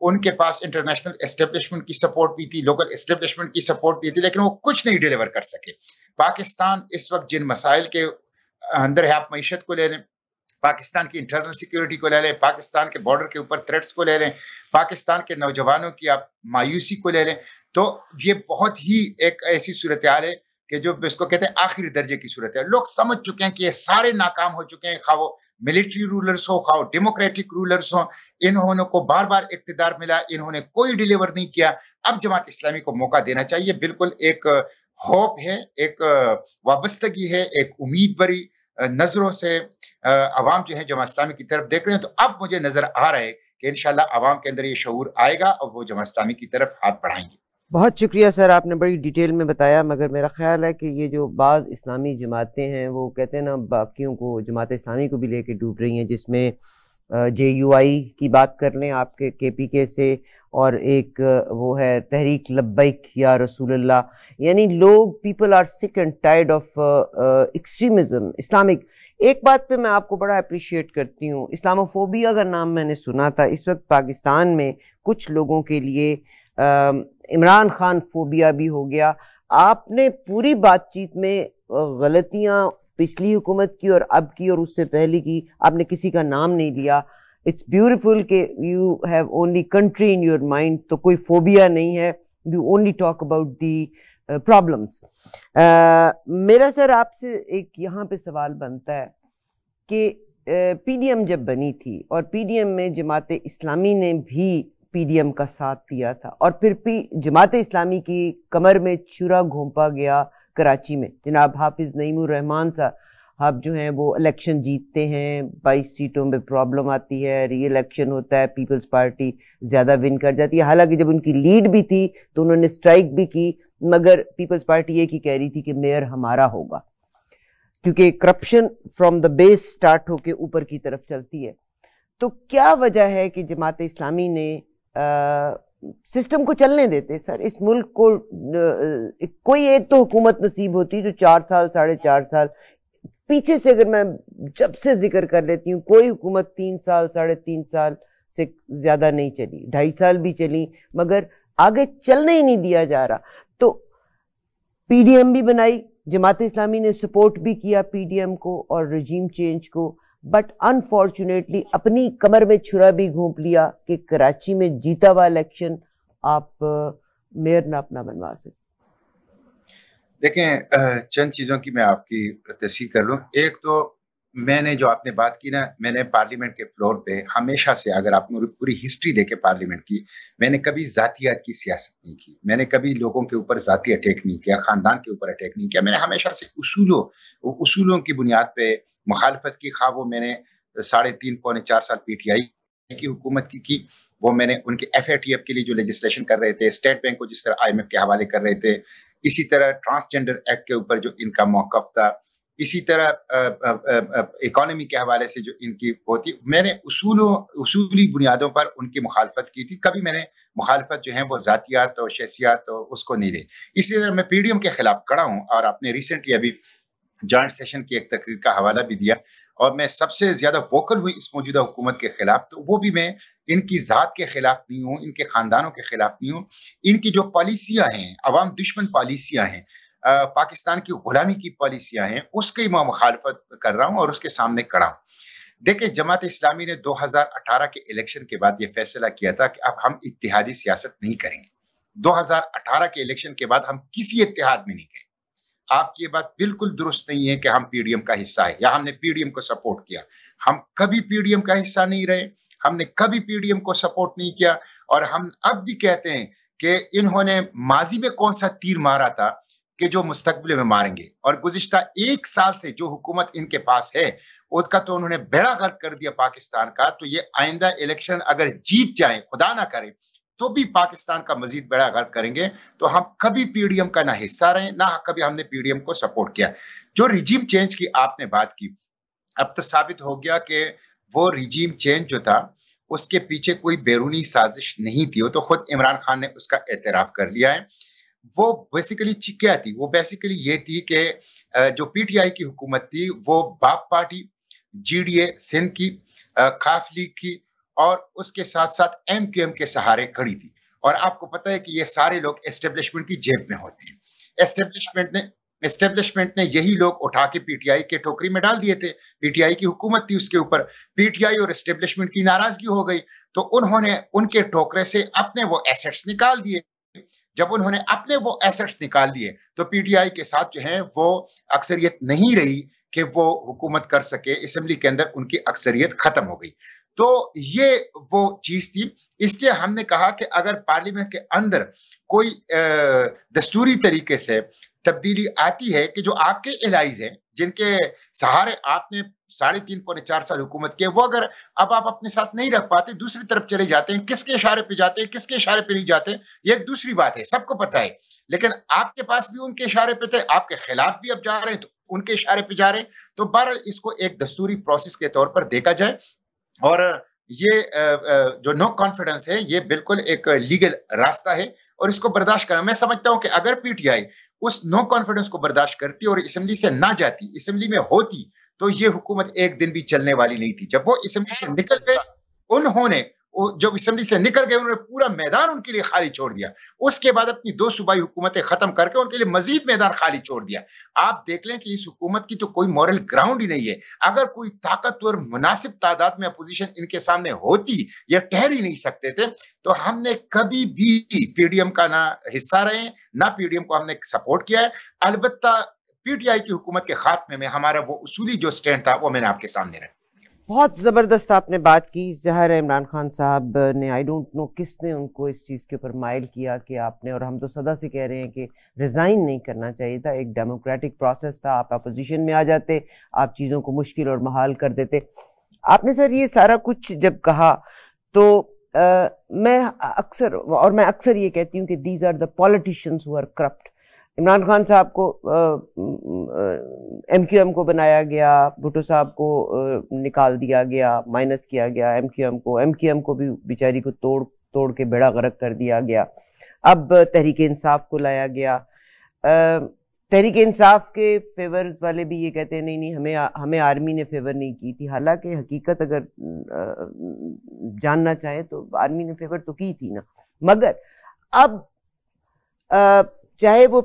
उनके पास इंटरनेशनल एस्टेब्लिशमेंट की सपोर्ट भी थी लोकल एस्टेब्लिशमेंट की सपोर्ट भी थी लेकिन वो कुछ नहीं डिलीवर कर सके पाकिस्तान इस वक्त जिन मसाइल के अंदर है आप मीशत को ले लें पाकिस्तान की इंटरनल सिक्योरिटी को ले लें पाकिस्तान के बॉर्डर के ऊपर थ्रेट्स को ले लें पाकिस्तान के नौजवानों की आप मायूसी को ले लें तो ये बहुत ही एक ऐसी सूरत हाल है कि जो इसको कहते हैं आखिरी दर्जे की सूरत है लोग समझ चुके हैं कि ये सारे नाकाम हो चुके हैं खा वो मिलिट्री रूलर्स हो खाओ डेमोक्रेटिक रूलर्स हो इन्होंने को बार बार इकतदार मिला इन्होंने कोई डिलीवर नहीं किया अब जमात इस्लामी को मौका देना चाहिए बिल्कुल एक होप uh, है एक uh, वाबस्तगी है एक उम्मीद भरी uh, नजरों से आवाम जो है जमा इस्लामी की तरफ देख रहे हैं तो अब मुझे नजर आ रहा है कि इन आवाम के अंदर ये शूर आएगा और वो जमा इस्लामी की तरफ हाथ बढ़ाएंगे बहुत शुक्रिया सर आपने बड़ी डिटेल में बताया मगर मेरा ख्याल है कि ये जो बाज़ इस्लामी जमातें हैं वो कहते हैं ना बाकियों को जमात इस्लामी को भी लेके डूब रही हैं जिसमें जे यू आई की बात कर लें आपके के पी के से और एक वो है तहरीक लब्बैक या रसूलुल्लाह यानी लोग people are sick and tired of extremism Islamic एक बात पे मैं आपको बड़ा अप्रिशिएट करती हूँ इस्लामोफोबिया का नाम मैंने सुना था इस वक्त पाकिस्तान में कुछ लोगों के लिए इमरान खान फोबिया भी हो गया आपने पूरी बातचीत में गलतियां पिछली हुकूमत की और अब की और उससे पहले की आपने किसी का नाम नहीं लिया इट्स ब्यूटिफुल के you have only country in your mind तो कोई फोबिया नहीं है you only talk about the problems मेरा सर आपसे एक यहाँ पे सवाल बनता है कि पीडीएम जब बनी थी और पीडीएम में जमात इस्लामी ने भी एम का साथ दिया था और फिर भी जमात इस्लामी की कमर में चुरा घोंपा गया कराची में जनाब हाफिज़ नईमान रहमान साहब आप जो हैं वो इलेक्शन जीतते हैं बाईस सीटों में प्रॉब्लम आती है री इलेक्शन होता है पीपल्स पार्टी ज़्यादा विन कर जाती है हालांकि जब उनकी लीड भी थी तो उन्होंने स्ट्राइक भी की मगर पीपल्स पार्टी ये की कह रही थी कि मेयर हमारा होगा क्योंकि corruption from the base start होकर ऊपर की तरफ चलती है तो क्या वजह है कि जमात इस्लामी ने सिस्टम को चलने देते सर इस मुल्क को कोई एक तो हुकूमत नसीब होती जो चार साल साढ़े चार साल पीछे से अगर मैं जब से जिक्र कर लेती हूँ कोई हुकूमत तीन साल साढ़े तीन साल से ज़्यादा नहीं चली ढाई साल भी चली मगर आगे चलने ही नहीं दिया जा रहा तो पीडीएम भी बनाई जमात इस्लामी ने सपोर्ट भी किया पीडीएम को और रजीम चेंज को बट अनफॉर्चुनेटली अपनी कमर में छुरा भी घोंप लिया कि कराची में जीता हुआ इलेक्शन आप मेयर ना अपना बनवा सकें देखें चंद चीज़ों की मैं आपकी तस्वीर कर लू एक तो मैंने जो आपने बात की ना मैंने पार्लियामेंट के फ्लोर पे हमेशा से अगर आप पूरी हिस्ट्री देखे पार्लियामेंट की मैंने कभी जातियात की सियासत नहीं की मैंने कभी लोगों के ऊपर जाति अटैक नहीं किया खानदान के ऊपर अटैक नहीं किया मैंने हमेशा से उसूलों उसूलों की बुनियाद पे मुखालफत की खा हाँ, वो मैंने साढ़े तीन पौने चार साल पी टी आई की हुकूमत की की वो मैंने उनके एफ के लिए जो लेजिस्लेशन कर रहे थे स्टेट बैंक को जिस तरह आई के हवाले कर रहे थे इसी तरह ट्रांसजेंडर एक्ट के ऊपर जो इनका मौकफ था इसी तरह इकोनॉमी के हवाले से जो इनकी होती मैंने उसूलों उसूली बुनियादों पर उनकी मुखालफत की थी कभी मैंने मुखालफत जो है वो ज़ातियात और शैसियात और उसको नहीं दी इसी तरह मैं पी डी एम के खिलाफ खड़ा हूँ और आपने रिसेंटली अभी जॉइंट सेशन की एक तकरीर का हवाला भी दिया और मैं सबसे ज़्यादा वोकल हुई इस मौजूदा हुकूमत के खिलाफ तो वो भी मैं इनकी ज़ात के खिलाफ नहीं हूँ इनके ख़ानदानों के खिलाफ नहीं हूँ इनकी जो पॉलिसियाँ हैं अवाम दुश्मन पॉलिसियाँ हैं पाकिस्तान की गुलामी की पॉलिसियां हैं उसकी मैं मुखालफत कर रहा हूँ और उसके सामने कड़ा हूँ देखिए जमात इस्लामी ने 2018 के इलेक्शन के बाद ये फैसला किया था कि अब हम इतिहादी सियासत नहीं करेंगे 2018 के इलेक्शन के बाद हम किसी इतिहाद में नहीं गए आपकी ये बात बिल्कुल दुरुस्त नहीं है कि हम पीडीएम का हिस्सा है या हमने पीडीएम को सपोर्ट किया हम कभी पीडीएम का हिस्सा नहीं रहे हमने कभी पीडीएम को सपोर्ट नहीं किया और हम अब भी कहते हैं कि इन्होंने माजी में कौन सा तीर मारा था कि जो मुस्तबिल में मारेंगे और गुजशत एक साल से जो हुकूमत इनके पास है उसका तो उन्होंने बेड़ा गर्क कर दिया पाकिस्तान का तो ये आइंदा इलेक्शन अगर जीत जाए खुदा ना करे तो भी पाकिस्तान का मजीद बेड़ा गर्क करेंगे तो हम कभी पीडीएम का ना हिस्सा रहे ना कभी हमने पीडीएम को सपोर्ट किया जो रिजीम चेंज की आपने बात की अब तो साबित हो गया कि वो रिजीम चेंज जो था उसके पीछे कोई बैरूनी साजिश नहीं थी वो तो खुद इमरान खान ने उसका एतराफ कर लिया है वो बेसिकली चिकिया थी वो बेसिकली ये थी कि जो पीटीआई की हुकूमत थी वो बाप पार्टी जीडीए सिंध की खाफ लीग की और उसके साथ साथ एम क्यू एम के सहारे खड़ी थी और आपको पता है कि ये सारे लोग एस्टेब्लिशमेंट की जेब में होते हैं एस्टेब्लिशमेंट ने एस्टेब्लिशमेंट ने यही लोग उठा के पीटीआई के टोकरी में डाल दिए थे पीटीआई की हुकूमत थी उसके ऊपर पीटीआई और एस्टेब्लिशमेंट की नाराजगी हो गई तो उन्होंने उनके टोकरे से अपने वो एसेट्स निकाल दिए जब उन्होंने अपने वो एसेट्स निकाल लिए तो पीटीआई के साथ जो है वो अक्सरियत नहीं रही कि वो हुकूमत कर सके असम्बली के अंदर उनकी अक्सरियत खत्म हो गई तो ये वो चीज थी इसलिए हमने कहा कि अगर पार्लियामेंट के अंदर कोई दस्तूरी तरीके से तब्दीली आती है कि जो आपके एलाइज हैं जिनके सहारे आपने साढ़े तीन पौने चार साल हुकूमत किए वो अगर अब आप अपने साथ नहीं रख पाते दूसरी तरफ चले जाते हैं किसके इशारे पे जाते हैं किसके इशारे पे नहीं जाते ये एक दूसरी बात है सबको पता है लेकिन आपके पास भी उनके इशारे पे थे आपके खिलाफ भी अब जा रहे हैं तो उनके इशारे पे जा रहे हैं तो बहर इसको एक दस्तूरी प्रोसेस के तौर पर देखा जाए और ये जो नो कॉन्फिडेंस है ये बिल्कुल एक लीगल रास्ता है और इसको बर्दाश्त करना मैं समझता हूं कि अगर पीटीआई उस नो कॉन्फिडेंस को बर्दाश्त करती और असेंबली से ना जाती असेंबली में होती तो ये हुकूमत एक दिन भी चलने वाली नहीं थी जब वो असेंबली से निकल गए उन्होंने जब असम्बली से निकल गए उन्होंने पूरा मैदान उनके लिए खाली छोड़ दिया उसके बाद अपनी दो सूबाई हुकूमतें खत्म करके उनके लिए मजीद मैदान खाली छोड़ दिया आप देख लें कि इस हुकूमत की तो कोई मॉरल ग्राउंड ही नहीं है अगर कोई ताकतवर मुनासिब तादाद में अपोजिशन इनके सामने होती या ठहर ही नहीं सकते थे तो हमने कभी भी पीडीएम का ना हिस्सा रहे ना पीडीएम को हमने सपोर्ट किया है अलबत्ता पीटीआई की हुकूमत के खात्मे में हमारा वो उसूली जो स्टैंड था वो मैंने आपके सामने रखा बहुत ज़बरदस्त आपने बात की जहर इमरान खान साहब ने आई डोंट नो किसने उनको इस चीज़ के ऊपर मायल किया कि आपने और हम तो सदा से कह रहे हैं कि रिज़ाइन नहीं करना चाहिए था एक डेमोक्रेटिक प्रोसेस था आप अपोजिशन में आ जाते आप चीज़ों को मुश्किल और महाल कर देते आपने सर ये सारा कुछ जब कहा तो आ, मैं अक्सर और मैं अक्सर ये कहती हूँ कि these are the politicians who are corrupt Imran Khan साहब को एम क्यू एम को बनाया गया भुटो साहब को आ, निकाल दिया गया माइनस किया गया एम क्यू एम को एम क्यू एम को भी बेचारी को तोड़ तोड़ के बेड़ा गर्क कर दिया गया अब तहरीक इंसाफ को लाया गया तहरीक इंसाफ के फेवर वाले भी ये कहते हैं नहीं नहीं हमें हमें आर्मी ने फेवर नहीं की थी हालांकि हकीकत अगर जानना चाहें तो आर्मी ने फेवर तो की थी ना मगर अब चाहे वो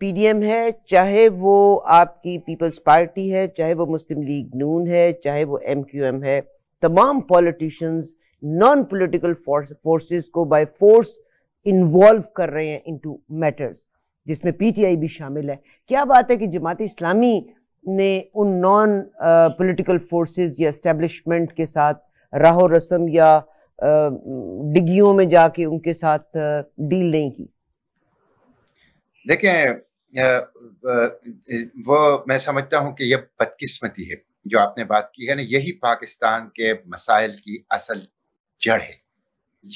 पीडीएम है चाहे वो आपकी पीपल्स पार्टी है चाहे वो मुस्लिम लीग नून है चाहे वो एमक्यूएम है तमाम पॉलिटिशियंस नॉन पॉलिटिकल फोर्सेस को बाय फोर्स इन्वॉल्व कर रहे हैं इनटू मैटर्स जिसमें पीटीआई भी शामिल है क्या बात है कि जमात इस्लामी ने उन नॉन पॉलिटिकल फोर्सेस या इस्टेब्लिशमेंट के साथ राहो रस्म या डिगियों में जाके उनके साथ डील नहीं की देखें वो मैं समझता हूँ कि यह बदकिस्मती है जो आपने बात की है ना यही पाकिस्तान के मसाइल की असल जड़ है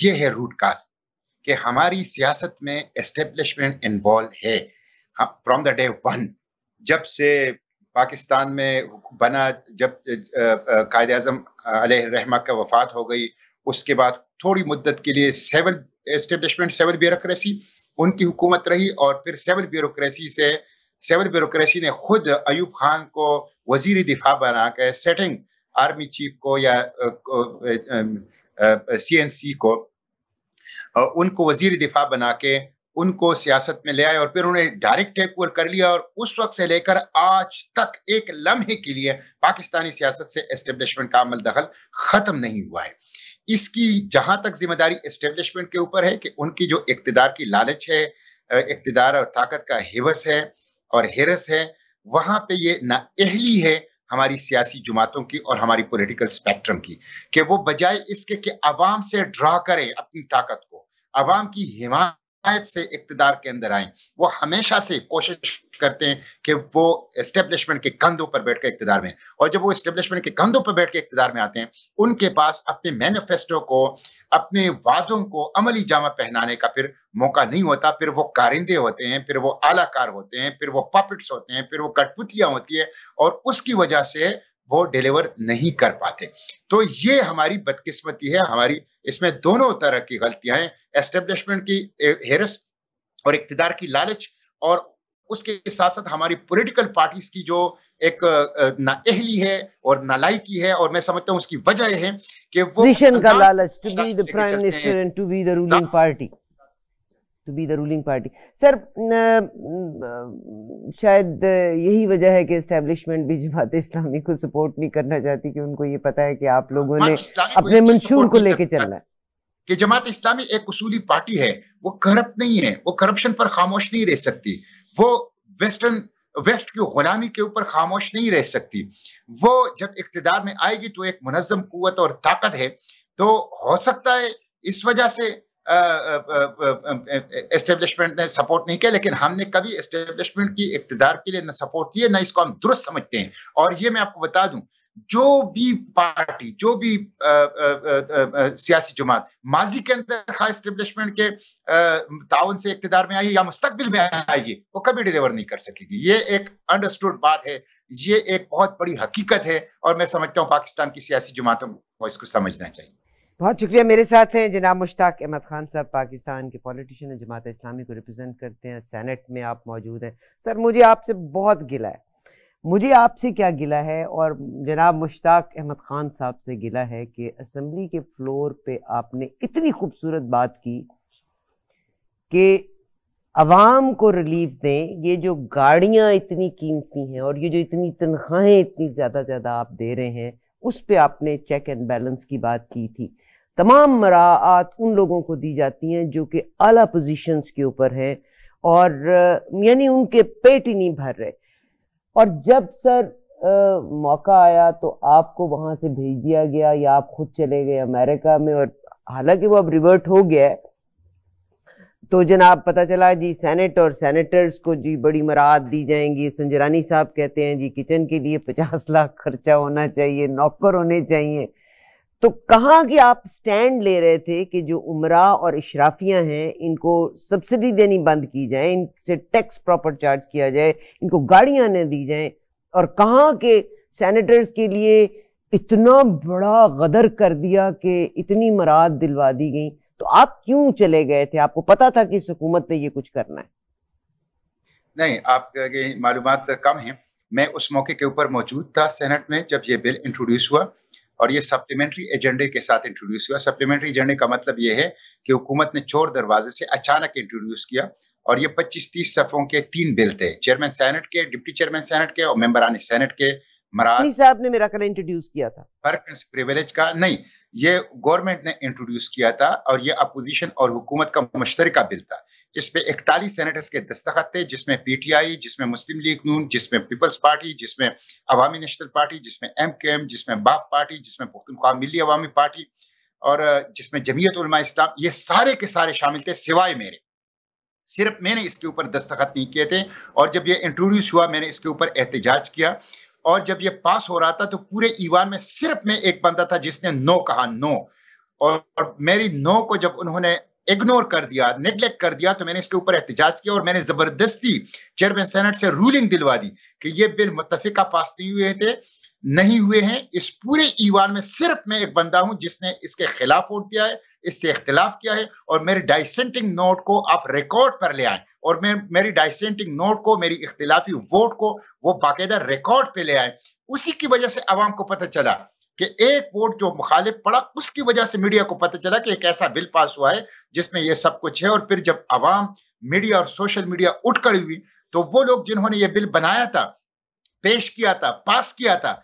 ये है रूट कास्ट कि हमारी सियासत में एस्टेब्लिशमेंट इन्वॉल्व है फ्रॉम द डे वन जब से पाकिस्तान में बना जब कायद अजम रहमा का वफात हो गई उसके बाद थोड़ी मुद्दत के लिए सेवल एस्टेब्लिशमेंट सेवल ब्यूरोसी उनकी हुकूमत रही और फिर सिविल ब्यूरोक्रेसी से सिविल ब्यूरोक्रेसी ने खुद अयूब खान को वजीर दिफा बना के सेटिंग आर्मी चीफ को या सी एन सी को उनको वजीर दिफा बना के उनको सियासत में ले आए और फिर उन्हें डायरेक्ट टेक ओवर कर लिया और उस वक्त से लेकर आज तक एक लम्हे के लिए पाकिस्तानी सियासत से एस्टेब्लिशमेंट का अमल दखल खत्म नहीं हुआ है इसकी जहां तक जिम्मेदारी एस्टेब्लिशमेंट के ऊपर है कि उनकी जो इकतदार की लालच है इकतदार और ताकत का हेवस है और हेरस है वहां पे ये नाअहली है हमारी सियासी जमातों की और हमारी पॉलिटिकल स्पेक्ट्रम की कि वो बजाय इसके कि आवाम से ड्रा करें अपनी ताकत को आवाम की हिमात अहद से इकतदार के अंदर आए वो हमेशा से कोशिश करते हैं कि वो इस्टेब्लिशमेंट के कंधों पर बैठ कर इकतदार में और जब वो इस्टेब्लिशमेंट के कंधों पर बैठ के इकतदार में आते हैं उनके पास अपने मैनिफेस्टो को अपने वादों को अमली जामा पहनाने का फिर मौका नहीं होता फिर वो कारिंदे होते हैं फिर वो आलाकार होते हैं फिर वो पॉपिट्स होते हैं फिर वो कठपुतलियां होती है और उसकी वजह से वो डिलीवर नहीं कर पाते तो ये हमारी बदकिस्मती है हमारी इसमें दोनों तरह की गलतियां हैं एस्टेब्लिशमेंट की हेरस और इकतदार की लालच और उसके साथ साथ हमारी पॉलिटिकल पार्टीज की जो एक नाअहली है और नालायकी है और मैं समझता हूँ उसकी वजह है कि वो का लालच to be the prime minister and to be the ruling party to be the ruling party sir शायद uh, यही वजह है कि इस्टेब्लिशमेंट भी जमात इस्लामी को सपोर्ट नहीं करना चाहती कि उनको ये पता है कि आप लोगों ने अपने मंशूर को लेके चलना है कि जमात इस्लामी एक उसूली पार्टी है वो करप्ट नहीं है वो करप्शन पर खामोश नहीं रह सकती वो वेस्टर्न वेस्ट की गुलामी के ऊपर खामोश नहीं रह सकती वो जब इकतदार में आएगी तो एक मुनजम कुत और ताकत है तो हो सकता है इस वजह से एस्टेब्लिशमेंट ने सपोर्ट नहीं किया लेकिन हमने कभी एस्टेब्लिशमेंट की इकतदार के लिए न सपोर्ट किया ना इसको हम दुरुस्त समझते हैं और ये मैं आपको बता दूं जो भी पार्टी जो भी सियासी जमात माजी के अंदर खा एस्टेब्लिशमेंट के ताउन से इकतदार में आई या मुस्तबिल में आएगी वो कभी डिलीवर नहीं कर सकेगी ये एक अंडरस्टूड बात है ये एक बहुत बड़ी हकीकत है और मैं समझता हूँ पाकिस्तान की सियासी जमातों को इसको समझना चाहिए बहुत शुक्रिया मेरे साथ हैं जनाब मुश्ताक अहमद खान साहब पाकिस्तान के पॉलिटिशियन हैं जमात इस्लामी को रिप्रेजेंट करते हैं सेनेट में आप मौजूद हैं सर मुझे आपसे बहुत गिला है मुझे आपसे क्या गिला है और जनाब मुश्ताक अहमद खान साहब से गिला है कि असम्बली के फ्लोर पे आपने इतनी खूबसूरत बात की कि आवाम को रिलीफ दें ये जो गाड़ियाँ इतनी कीमती हैं और ये जो इतनी तनख्वाहें इतनी ज़्यादा ज़्यादा आप दे रहे हैं उस पर आपने चेक एंड बैलेंस की बात की थी तमाम मराआत उन लोगों को दी जाती हैं जो कि अला पोजीशंस के ऊपर हैं और यानी उनके पेट ही नहीं भर रहे और जब सर आ, मौका आया तो आपको वहाँ से भेज दिया गया या आप खुद चले गए अमेरिका में और हालांकि वो अब रिवर्ट हो गया है तो जनाब पता चला जी सेनेट और सेनेटर्स को जी बड़ी मराहत दी जाएंगी संजरानी साहब कहते हैं जी किचन के लिए पचास लाख खर्चा होना चाहिए नौकर होने चाहिए तो कहाँ की आप स्टैंड ले रहे थे कि जो उमरा और इशराफियाँ हैं इनको सब्सिडी देनी बंद की जाए इनसे टैक्स प्रॉपर चार्ज किया जाए इनको गाड़ियाँ न दी जाएं और कहाँ के सेनेटर्स के लिए इतना बड़ा गदर कर दिया कि इतनी मराद दिलवा दी गई तो आप क्यों चले गए थे आपको पता था कि इस हुकूमत ने ये कुछ करना है नहीं आपकी मालूम कम है मैं उस मौके के ऊपर मौजूद था सेनेट में जब ये बिल इंट्रोड्यूस हुआ और ये सप्लीमेंट्री एजेंडे के साथ इंट्रोड्यूस हुआ सप्लीमेंट्री एजेंडे का मतलब ये है कि हुकूमत ने चोर दरवाजे से अचानक इंट्रोड्यूस किया और ये 25-30 सफों के तीन बिल थे चेयरमैन सेनेट के डिप्टी चेयरमैन सेनेट के और आने सैनेट के मराज साहब ने मेरा इंट्रोड्यूस किया था प्रिविलेज का नहीं ये गवर्नमेंट ने इंट्रोड्यूस किया था और ये अपोजिशन और हुकूमत का मुश्तरका बिल था इस इकतालीस 41 सेनेटर्स के दस्तखत थे जिसमें पी टी आई जिसमें मुस्लिम लीग नून जिसमें पीपल्स पार्टी जिसमें अवामी नेशनल पार्टी जिसमें एम के एम जिसमें बाप पार्टी जिसमें पुख्तनख्वा मिली अवामी पार्टी और जिसमें जमीयत उलमा इस्लाम ये सारे के सारे शामिल थे सिवाय मेरे सिर्फ मैंने इसके ऊपर दस्तखत नहीं किए थे और जब ये इंट्रोड्यूस हुआ मैंने इसके ऊपर एहतजाज किया और जब ये पास हो रहा था तो पूरे ईवान में सिर्फ मैं एक बंदा था जिसने नो कहा नो और मेरी नो को जब उन्होंने इग्नोर कर दिया निगलेक्ट कर दिया तो मैंने इसके ऊपर एहतजाज किया और मैंने जबरदस्ती चेयरमैन सेनेट से रूलिंग दिलवा दी कि ये बिल मुतफिका पास नहीं हुए थे नहीं हुए हैं इस पूरे ईवान में सिर्फ मैं एक बंदा हूं जिसने इसके खिलाफ वोट दिया है इससे इख्तलाफ किया है और मेरे डाइसेंटिंग नोट को आप रिकॉर्ड पर ले आए और मैं मेरी डाइसेंटिंग नोट को मेरी इख्तलाफी वोट को वो बाकायदा रिकॉर्ड पे ले आए उसी की वजह से आवाम को पता चला कि एक वोट जो मुखालिफ पड़ा उसकी वजह से मीडिया को पता चला कि एक ऐसा बिल पास हुआ है जिसमें यह सब कुछ है और फिर जब आवाम मीडिया और सोशल मीडिया उठ खड़ी हुई तो वो लोग जिन्होंने ये बिल बनाया था पेश किया था पास किया था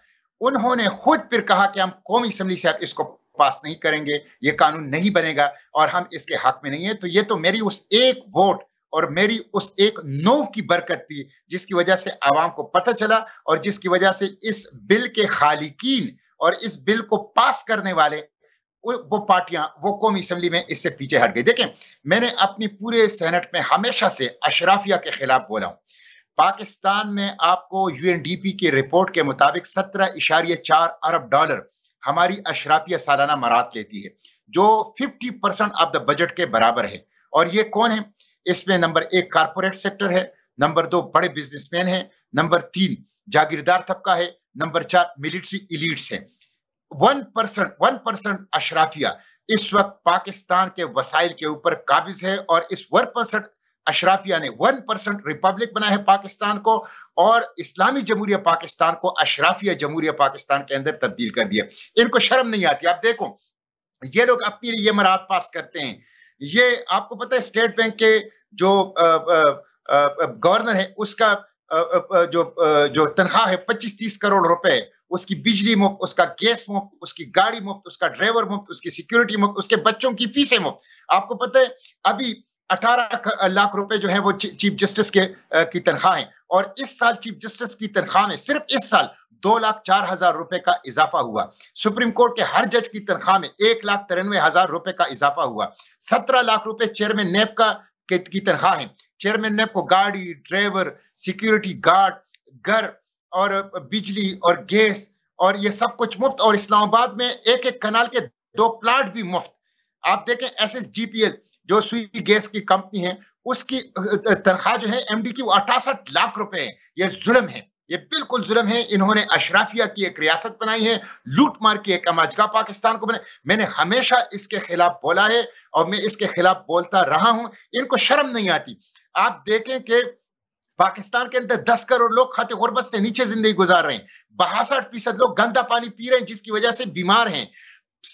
उन्होंने खुद फिर कहा कि हम कौमी असम्बली से इसको पास नहीं करेंगे ये कानून नहीं बनेगा और हम इसके हक में नहीं है तो ये तो मेरी उस एक वोट और मेरी उस एक नो की बरकत थी जिसकी वजह से आवाम को पता चला और जिसकी वजह से इस बिल के खालिकीन और इस बिल को पास करने वाले वो पार्टियां वो कौमी असम्बली में इससे पीछे हट गई देखें मैंने अपनी पूरे सेनेट में हमेशा से अशराफिया के खिलाफ बोला हूं पाकिस्तान में आपको यूएनडीपी की रिपोर्ट के मुताबिक सत्रह इशारिय चार अरब डॉलर हमारी अशराफिया सालाना मरात लेती है जो fifty percent of the budget के बराबर है और ये कौन है इसमें नंबर एक कारपोरेट सेक्टर है नंबर दो बड़े बिजनेसमैन है नंबर तीन जागीरदार तबका है नंबर चार मिलिट्री इलीट्स है वन परसेंट वन परसेंट अशराफिया इस वक्त पाकिस्तान के वसाइल के ऊपर काबिज है और इस वन परसेंट अशराफिया ने वन परसेंट रिपब्लिक बना है पाकिस्तान को और इस्लामी जमहूरिया पाकिस्तान को अशराफिया जमहूरिया पाकिस्तान के अंदर तब्दील कर दिया इनको शर्म नहीं आती आप देखो ये लोग अपने लिए मराद पास करते हैं ये आपको पता है स्टेट बैंक के जो गवर्नर है उसका जो जो तनख्वाह है पच्चीस तीस करोड़ रुपए उसकी बिजली मुफ्त उसका गैस मुफ्त उसकी गाड़ी मुफ्त उसका ड्राइवर मुफ्त उसकी सिक्योरिटी मुफ्त उसके बच्चों की फीसें मुफ्त आपको पता है अभी 18 लाख रुपए जो है वो चीफ जस्टिस के की तनख्वाह है और इस साल चीफ जस्टिस की तनख्वाह में सिर्फ इस साल दो लाख चार हजार रुपए का इजाफा हुआ सुप्रीम कोर्ट के हर जज की तनख्वाह में एक लाख तिरानवे हजार रुपए का इजाफा हुआ सत्रह लाख रुपए चेयरमैन नेप का की तनखा हाँ है चेयरमैन ने आपको गाड़ी ड्राइवर सिक्योरिटी गार्ड घर और बिजली और गैस और ये सब कुछ मुफ्त और इस्लामाबाद में एक एक कनाल के दो प्लाट भी मुफ्त आप देखें S S G P L जो सुई गैस की कंपनी है उसकी तनख्वाह जो है एमडी की वो अठासठ लाख रुपए है ये जुल्म है ये बिल्कुल जुलम है इन्होंने अशराफिया की एक रियासत बनाई है लूट मार की एक अमाजगा पाकिस्तान को बनाई मैंने हमेशा इसके खिलाफ बोला है और मैं इसके खिलाफ बोलता रहा हूं इनको शर्म नहीं आती आप देखें कि पाकिस्तान के अंदर 10 करोड़ लोग खत गुर्बत से नीचे जिंदगी गुजार रहे हैं बासठ फीसद लोग गंदा पानी पी रहे हैं जिसकी वजह से बीमार हैं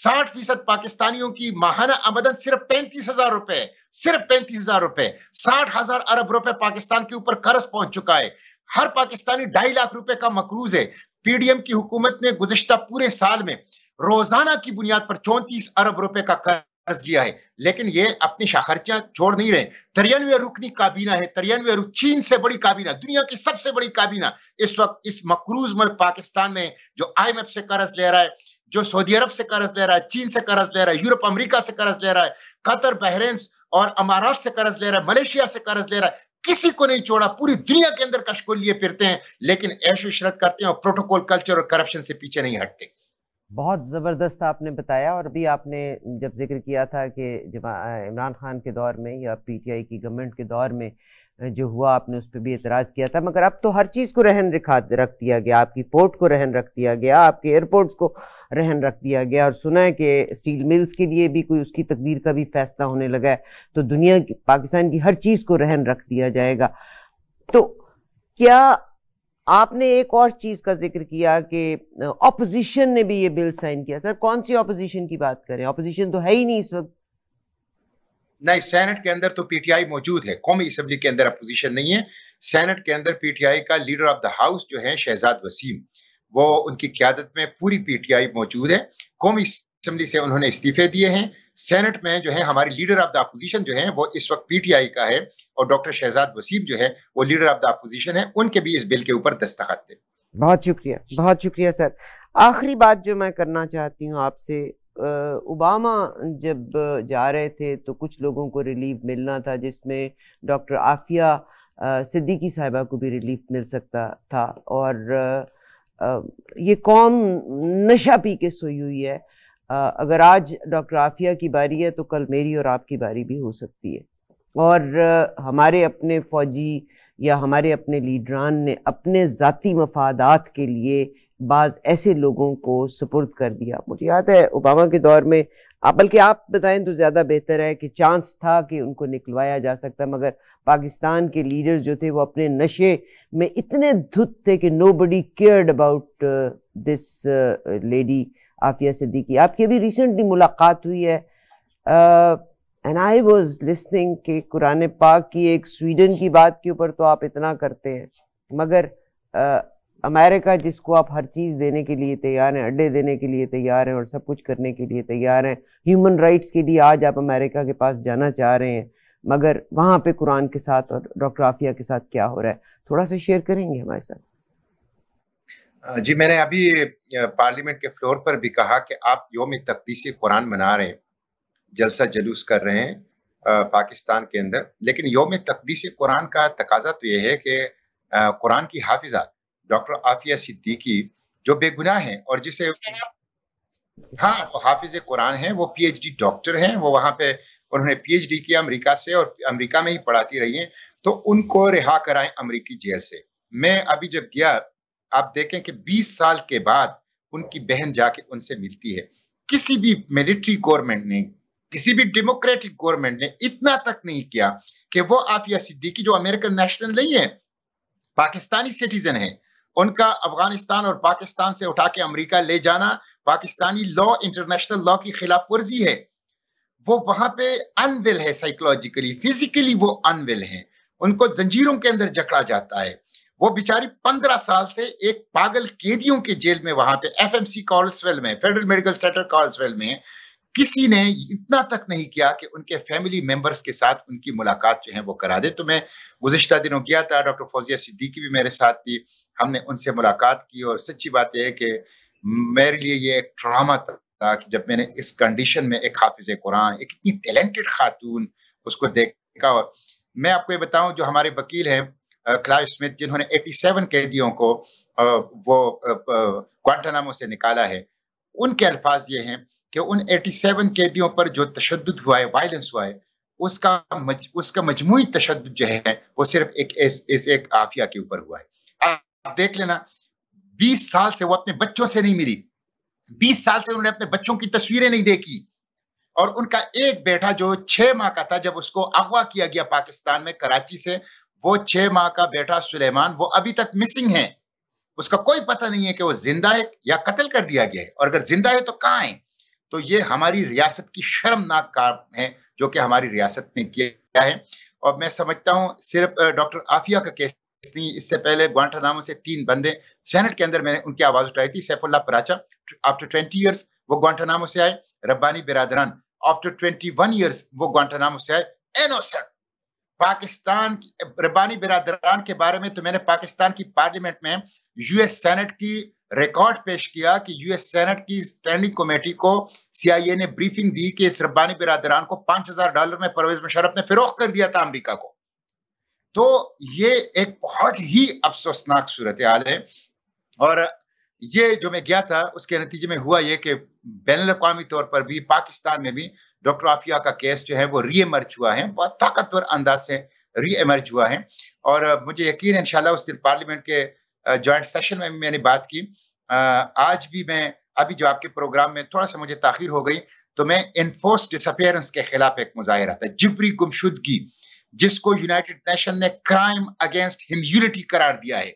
साठ फीसद पाकिस्तानियों की माहाना आमदन सिर्फ पैंतीस हजार रुपए सिर्फ पैंतीस हजार रुपए साठ हजार अरब रुपए पाकिस्तान के ऊपर कर्ज पहुंच चुका है हर पाकिस्तानी ढाई लाख रुपए का मकरूज है पीडीएम की हुकूमत ने गुजश्ता पूरे साल में रोजाना की बुनियाद पर चौंतीस अरब रुपए का कर्ज लिया है लेकिन ये अपनी शाखर्चा छोड़ नहीं रहे तरियनवे रुकनी काबीना है तरियनवे रुक चीन से बड़ी काबीना दुनिया की सबसे बड़ी काबीना इस वक्त इस मकरूज मल पाकिस्तान में जो एफ से कर्ज ले रहा है जो सऊदी अरब से कर्ज ले रहा है चीन से कर्ज ले रहा है यूरोप अमरीका से कर्ज ले रहा है कतर बहरेन्स और अमारात से कर्ज ले रहा है मलेशिया से कर्ज ले रहा है किसी को नहीं छोड़ा पूरी दुनिया के अंदर कश को लिए फिरते हैं लेकिन ऐशो इशरत करते हैं और प्रोटोकॉल कल्चर और करप्शन से पीछे नहीं हटते बहुत ज़बरदस्त आपने बताया और भी आपने जब जिक्र किया था कि इमरान खान के दौर में या पीटीआई की गवर्नमेंट के दौर में जो हुआ आपने उस पर भी एतराज़ किया था मगर अब तो हर चीज़ को रहन रखा रख दिया गया आपकी पोर्ट को रहन रख दिया गया आपके एयरपोर्ट्स को रहन रख दिया गया और सुना है कि स्टील मिल्स के लिए भी कोई उसकी तकदीर का भी फैसला होने लगा है तो दुनिया की पाकिस्तान की हर चीज़ को रहन रख दिया जाएगा तो क्या आपने एक और चीज़ का जिक्र किया कि ऑपोजिशन ने भी ये बिल साइन किया सर कौन सी अपोजिशन की बात करें अपोजिशन तो है ही नहीं इस वक्त नए सेनेट के अंदर तो पीटीआई मौजूद है कौमी असम्बली के अंदर अपोजिशन नहीं है सेनेट के अंदर पीटीआई का लीडर ऑफ द हाउस जो है शहजाद वसीम वो उनकी क्यादत में पूरी पीटीआई मौजूद है कौमी असम्बली से उन्होंने इस्तीफे दिए हैं सेनेट में जो है हमारी लीडर ऑफ द अपोजिशन जो है वो इस वक्त पीटीआई का है और डॉक्टर शहजाद वसीम जो है वो लीडर ऑफ द अपोजिशन है उनके भी इस बिल के ऊपर दस्तखत थे बहुत शुक्रिया बहुत शुक्रिया सर आखिरी बात जो मैं करना चाहती हूँ आपसे ओबामा जब जा रहे थे तो कुछ लोगों को रिलीफ मिलना था जिसमें डॉक्टर आफिया सिद्दीकी साहिबा को भी रिलीफ मिल सकता था और आ, ये कौम नशा पी के सोई हुई है आ, अगर आज डॉक्टर आफिया की बारी है तो कल मेरी और आपकी बारी भी हो सकती है और आ, हमारे अपने फौजी या हमारे अपने लीडरान ने अपने ज़ाती मफादात के लिए बाज़ ऐसे लोगों को सुपुर्द कर दिया मुझे याद है ओबामा के दौर में आप बल्कि आप बताएं तो ज़्यादा बेहतर है कि चांस था कि उनको निकलवाया जा सकता मगर पाकिस्तान के लीडर्स जो थे वो अपने नशे में इतने धुत थे कि nobody cared about this lady Aafia Siddiqui आपकी अभी रिसेंटली मुलाकात हुई है एंड आई वॉज लिस्निंग के कुरान पाक की एक स्वीडन की बात के ऊपर तो आप इतना करते हैं मगर uh, अमेरिका जिसको आप हर चीज़ देने के लिए तैयार हैं अड्डे देने के लिए तैयार हैं और सब कुछ करने के लिए तैयार हैं ह्यूमन राइट्स के लिए आज आप अमेरिका के पास जाना चाह रहे हैं मगर वहाँ पे कुरान के साथ और डॉक्टर आफिया के साथ क्या हो रहा है थोड़ा सा शेयर करेंगे हमारे साथ जी मैंने अभी पार्लियामेंट के फ्लोर पर भी कहा कि आप योम तकदीसी कुरान मना रहे हैं जलसा जलूस कर रहे हैं पाकिस्तान के अंदर लेकिन योम तकदीसी कुरान का तकाजा तो यह है कि कुरान की हाफिजात डॉक्टर आफिया सिद्दीकी जो बेगुनाह है और जिसे हाँ वो हाफिज कुरान है वो पीएचडी डॉक्टर हैं वो वहाँ पे उन्होंने पीएचडी किया अमेरिका से और अमेरिका में ही पढ़ाती रही हैं तो उनको रिहा कराएं अमेरिकी जेल से मैं अभी जब गया आप देखें कि 20 साल के बाद उनकी बहन जाके उनसे मिलती है किसी भी मिलिट्री गवर्नमेंट ने किसी भी डेमोक्रेटिक गवर्नमेंट ने इतना तक नहीं किया कि वो आफिया सिद्दीकी जो अमेरिकन नेशनल नहीं है पाकिस्तानी सिटीजन है उनका अफगानिस्तान और पाकिस्तान से उठा के अमरीका ले जाना पाकिस्तानी लॉ इंटरनेशनल लॉ की खिलाफ वर्जी है वो वहां पे अनविल है साइकोलॉजिकली फिजिकली वो अनविल है उनको जंजीरों के अंदर जकड़ा जाता है वो बेचारी पंद्रह साल से एक पागल कैदियों के जेल में वहां पे एफ एम सी कॉल्सवेल में फेडरल मेडिकल सेंटर कॉल्सवेल में किसी ने इतना तक नहीं किया कि उनके फैमिली मेंबर्स के साथ उनकी मुलाकात जो है वो करा दे तो मैं गुजशत दिनों गया था डॉक्टर फौजिया सिद्दीकी भी मेरे साथ थी हमने उनसे मुलाकात की और सच्ची बात यह है कि मेरे लिए ये एक ड्रामा था कि जब मैंने इस कंडीशन में एक हाफिज कुरान एक इतनी टैलेंटेड खातून उसको देखा और मैं आपको ये बताऊं जो हमारे वकील हैं क्लाइव स्मिथ जिन्होंने 87 कैदियों को वो क्वांटानामो से निकाला है उनके अल्फाज ये हैं कि उन 87 कैदियों पर जो तशद हुआ है वायलेंस हुआ है उसका मज, उसका मजमू तशद जो है वो सिर्फ एक इस एक आफिया के ऊपर हुआ है आप देख लेना 20 साल से वो अपने बच्चों से नहीं मिली 20 साल से उन्होंने अपने बच्चों की तस्वीरें नहीं देखी और उनका एक बेटा जो छह माह का था जब उसको अगवा किया गया पाकिस्तान में कराची से वो छह माह का बेटा सुलेमान वो अभी तक मिसिंग है उसका कोई पता नहीं है कि वो जिंदा है या कत्ल कर दिया गया है और अगर जिंदा है तो कहाँ है तो ये हमारी रियासत की शर्मनाक काम है जो कि हमारी रियासत ने किया है और मैं समझता हूँ सिर्फ डॉक्टर आफिया का केस इससे पहले नामो से तीन बंदे सेनेट के अंदर मैंने उनकी आवाज उठाई थी Saifullah Paracha after twenty years वो नामो से आए रब्बानी बिरादरान आफ्टर ट्वेंटी वन ईयर्स वो नामो से आए एनोसन पाकिस्तान की रब्बानी बिरादरान के बारे में तो मैंने पाकिस्तान की पार्लियामेंट में यूएस सेनेट की रिकॉर्ड पेश किया कि यूएस सेनेट की स्टैंडिंग कमेटी को सीआईए ने ब्रीफिंग दी कि इस रब्बानी बिरादरान को पांच हजार डॉलर में परवेज मुशरफ ने फिरोख कर दिया था अमरीका को तो ये एक बहुत ही अफसोसनाक सूरत हाल है और ये जो मैं गया था उसके नतीजे में हुआ ये कि बैन अवी तौर पर भी पाकिस्तान में भी डॉक्टर आफिया का केस जो है वो री एमर्ज हुआ है बहुत ताकतवर अंदाज से एमर्ज हुआ है और मुझे यकीन इनशाला उस दिन पार्लियामेंट के जॉइंट सेशन में भी मैंने बात की आज भी मैं अभी जो आपके प्रोग्राम में थोड़ा सा मुझे ताखिर हो गई तो मैं इन्फोर्स डिसअपेयरेंस के खिलाफ एक मुजाहरा था जिबरी गुमशुदगी जिसको यूनाइटेड नेशन ने क्राइम अगेंस्ट ह्यूमिटी करार दिया है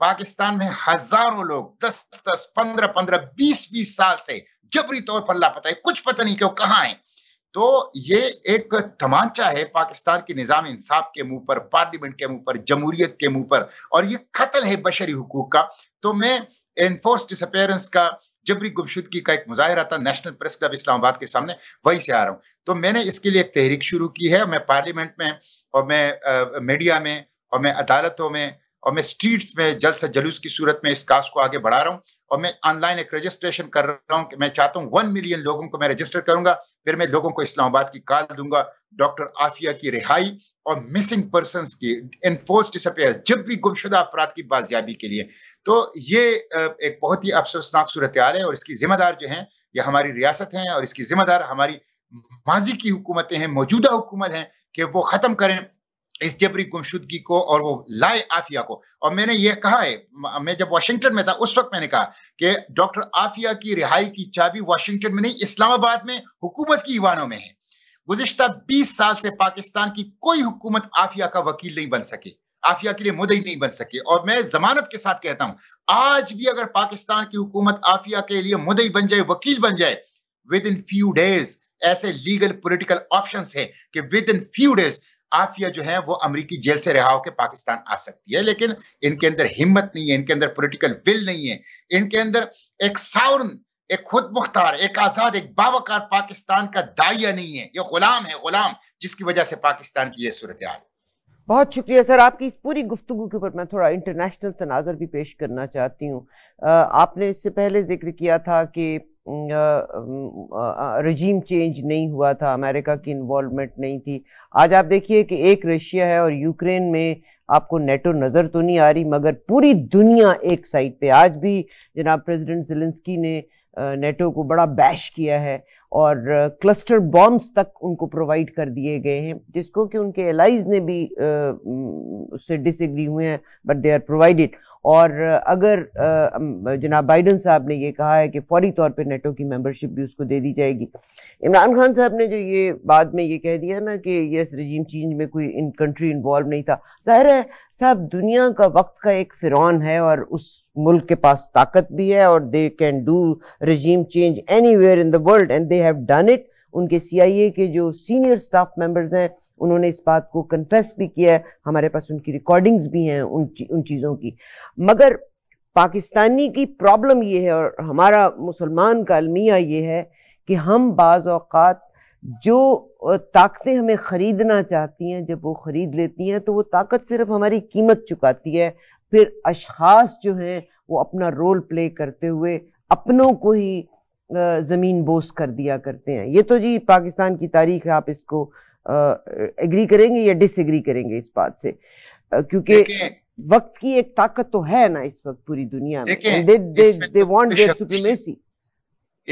पाकिस्तान में हजारों लोग दस दस पंद्रह पंद्रह बीस बीस साल से जबरी तौर पर लापता है कुछ पता नहीं क्यों कहाँ है तो ये एक तमाचा है पाकिस्तान के निज़ाम इंसाफ के मुंह पर पार्लियामेंट के मुंह पर जमहूरियत के मुंह पर और ये कत्ल है बशरी हकूक का तो मैं एनफोर्स डिसअपेयरेंस का जबरी गुमशुदगी का एक मुजाहरा था नेशनल प्रेस क्लब इस्लामाबाद के सामने वहीं से आ रहा हूँ तो मैंने इसके लिए एक तहरीक शुरू की है मैं पार्लियामेंट में और मैं मीडिया में और मैं अदालतों में और मैं स्ट्रीट्स में जल से जलूस की सूरत में इस कास्ट को आगे बढ़ा रहा हूँ और मैं ऑनलाइन एक रजिस्ट्रेशन कर रहा हूँ कि मैं चाहता हूँ वन मिलियन लोगों को मैं रजिस्टर करूंगा फिर मैं लोगों को इस्लामाबाद की काल दूंगा डॉक्टर आफिया की रिहाई और मिसिंग पर्सन की इनफोर्स डिसअपेयर जब भी गुमशुदा अफराद की बाजियाबी के लिए तो ये एक बहुत ही अफसोसनाक सूरत हाल है और इसकी जिम्मेदार जो है ये हमारी रियासत है और इसकी जिम्मेदार हमारी माजी की हुकूमतें हैं मौजूदा हुकूमत हैं कि वो ख़त्म करें इस जबरी गुमशुदगी को और वो लाए आफिया को और मैंने ये कहा है मैं जब वाशिंगटन में था उस वक्त मैंने कहा कि डॉक्टर आफिया की रिहाई की चाबी वाशिंगटन में नहीं इस्लामाबाद में हुकूमत की ईवानों में है गुजशत 20 साल से पाकिस्तान की कोई हुकूमत आफिया का वकील नहीं बन सके आफिया के लिए मुदई नहीं बन सके और मैं जमानत के साथ कहता हूं आज भी अगर पाकिस्तान की हुकूमत आफिया के लिए मुदई बन जाए वकील बन जाए विद इन फ्यू डेज ऐसे लीगल पोलिटिकल ऑप्शन है कि within few days Aafia जो है वो अमरीकी जेल से रिहा होकर पाकिस्तान आ सकती है लेकिन इनके अंदर हिम्मत नहीं है इनके अंदर पोलिटिकल विल नहीं है इनके अंदर एक साउरन एक खुद मुख्तार एक आजाद एक बावकार पाकिस्तान का दाइया नहीं है ये गुलाम है गुलाम जिसकी वजह से पाकिस्तान की यह सूरत हाल है बहुत शुक्रिया सर आपकी इस पूरी गुफ्तु के ऊपर मैं थोड़ा इंटरनेशनल तनाजर भी पेश करना चाहती हूँ आपने इससे पहले जिक्र किया था कि रजीम चेंज नहीं हुआ था अमेरिका की इन्वॉलमेंट नहीं थी आज आप देखिए कि एक रशिया है और यूक्रेन में आपको नेटो नज़र तो नहीं आ रही मगर पूरी दुनिया एक साइड पे आज भी जनाब प्रेसिडेंट जिलेंसकी ने नेटो को बड़ा बैश किया है और क्लस्टर बॉम्ब्स तक उनको प्रोवाइड कर दिए गए हैं जिसको कि उनके एलाइज ने भी उससे डिसएग्री हुए हैं बट दे आर प्रोवाइडेड और अगर जनाब बाइडन साहब ने ये कहा है कि फौरी तौर पे नेटो की मेंबरशिप भी उसको दे दी जाएगी इमरान खान साहब ने जो ये बाद में ये कह दिया ना कि यस रजीम चेंज में कोई इन कंट्री इन्वॉल्व नहीं था जाहिर है साहब दुनिया का वक्त का एक फिरौन है और उस मुल्क के पास ताकत भी है और they can do regime change anywhere in the world and they have done it उनके सी आई ए के जो सीनियर स्टाफ मेम्बर्स हैं उन्होंने इस बात को कन्फेस भी किया है हमारे पास उनकी रिकॉर्डिंग्स भी हैं उन ची, उन चीज़ों की मगर पाकिस्तानी की प्रॉब्लम ये है और हमारा मुसलमान का अलमिया ये है कि हम बाज़ात जो ताकतें हमें ख़रीदना चाहती हैं जब वो ख़रीद लेती हैं तो वो ताकत सिर्फ हमारी कीमत चुकाती है फिर अशास जो हैं वो अपना रोल प्ले करते हुए अपनों को ही ज़मीन बोस कर दिया करते हैं ये तो जी पाकिस्तान की तारीख है आप इसको एग्री करेंगे या डिसएग्री करेंगे इस बात से क्योंकि वक्त की एक ताकत तो है ना इस वक्त पूरी दुनिया में they they they want their supremacy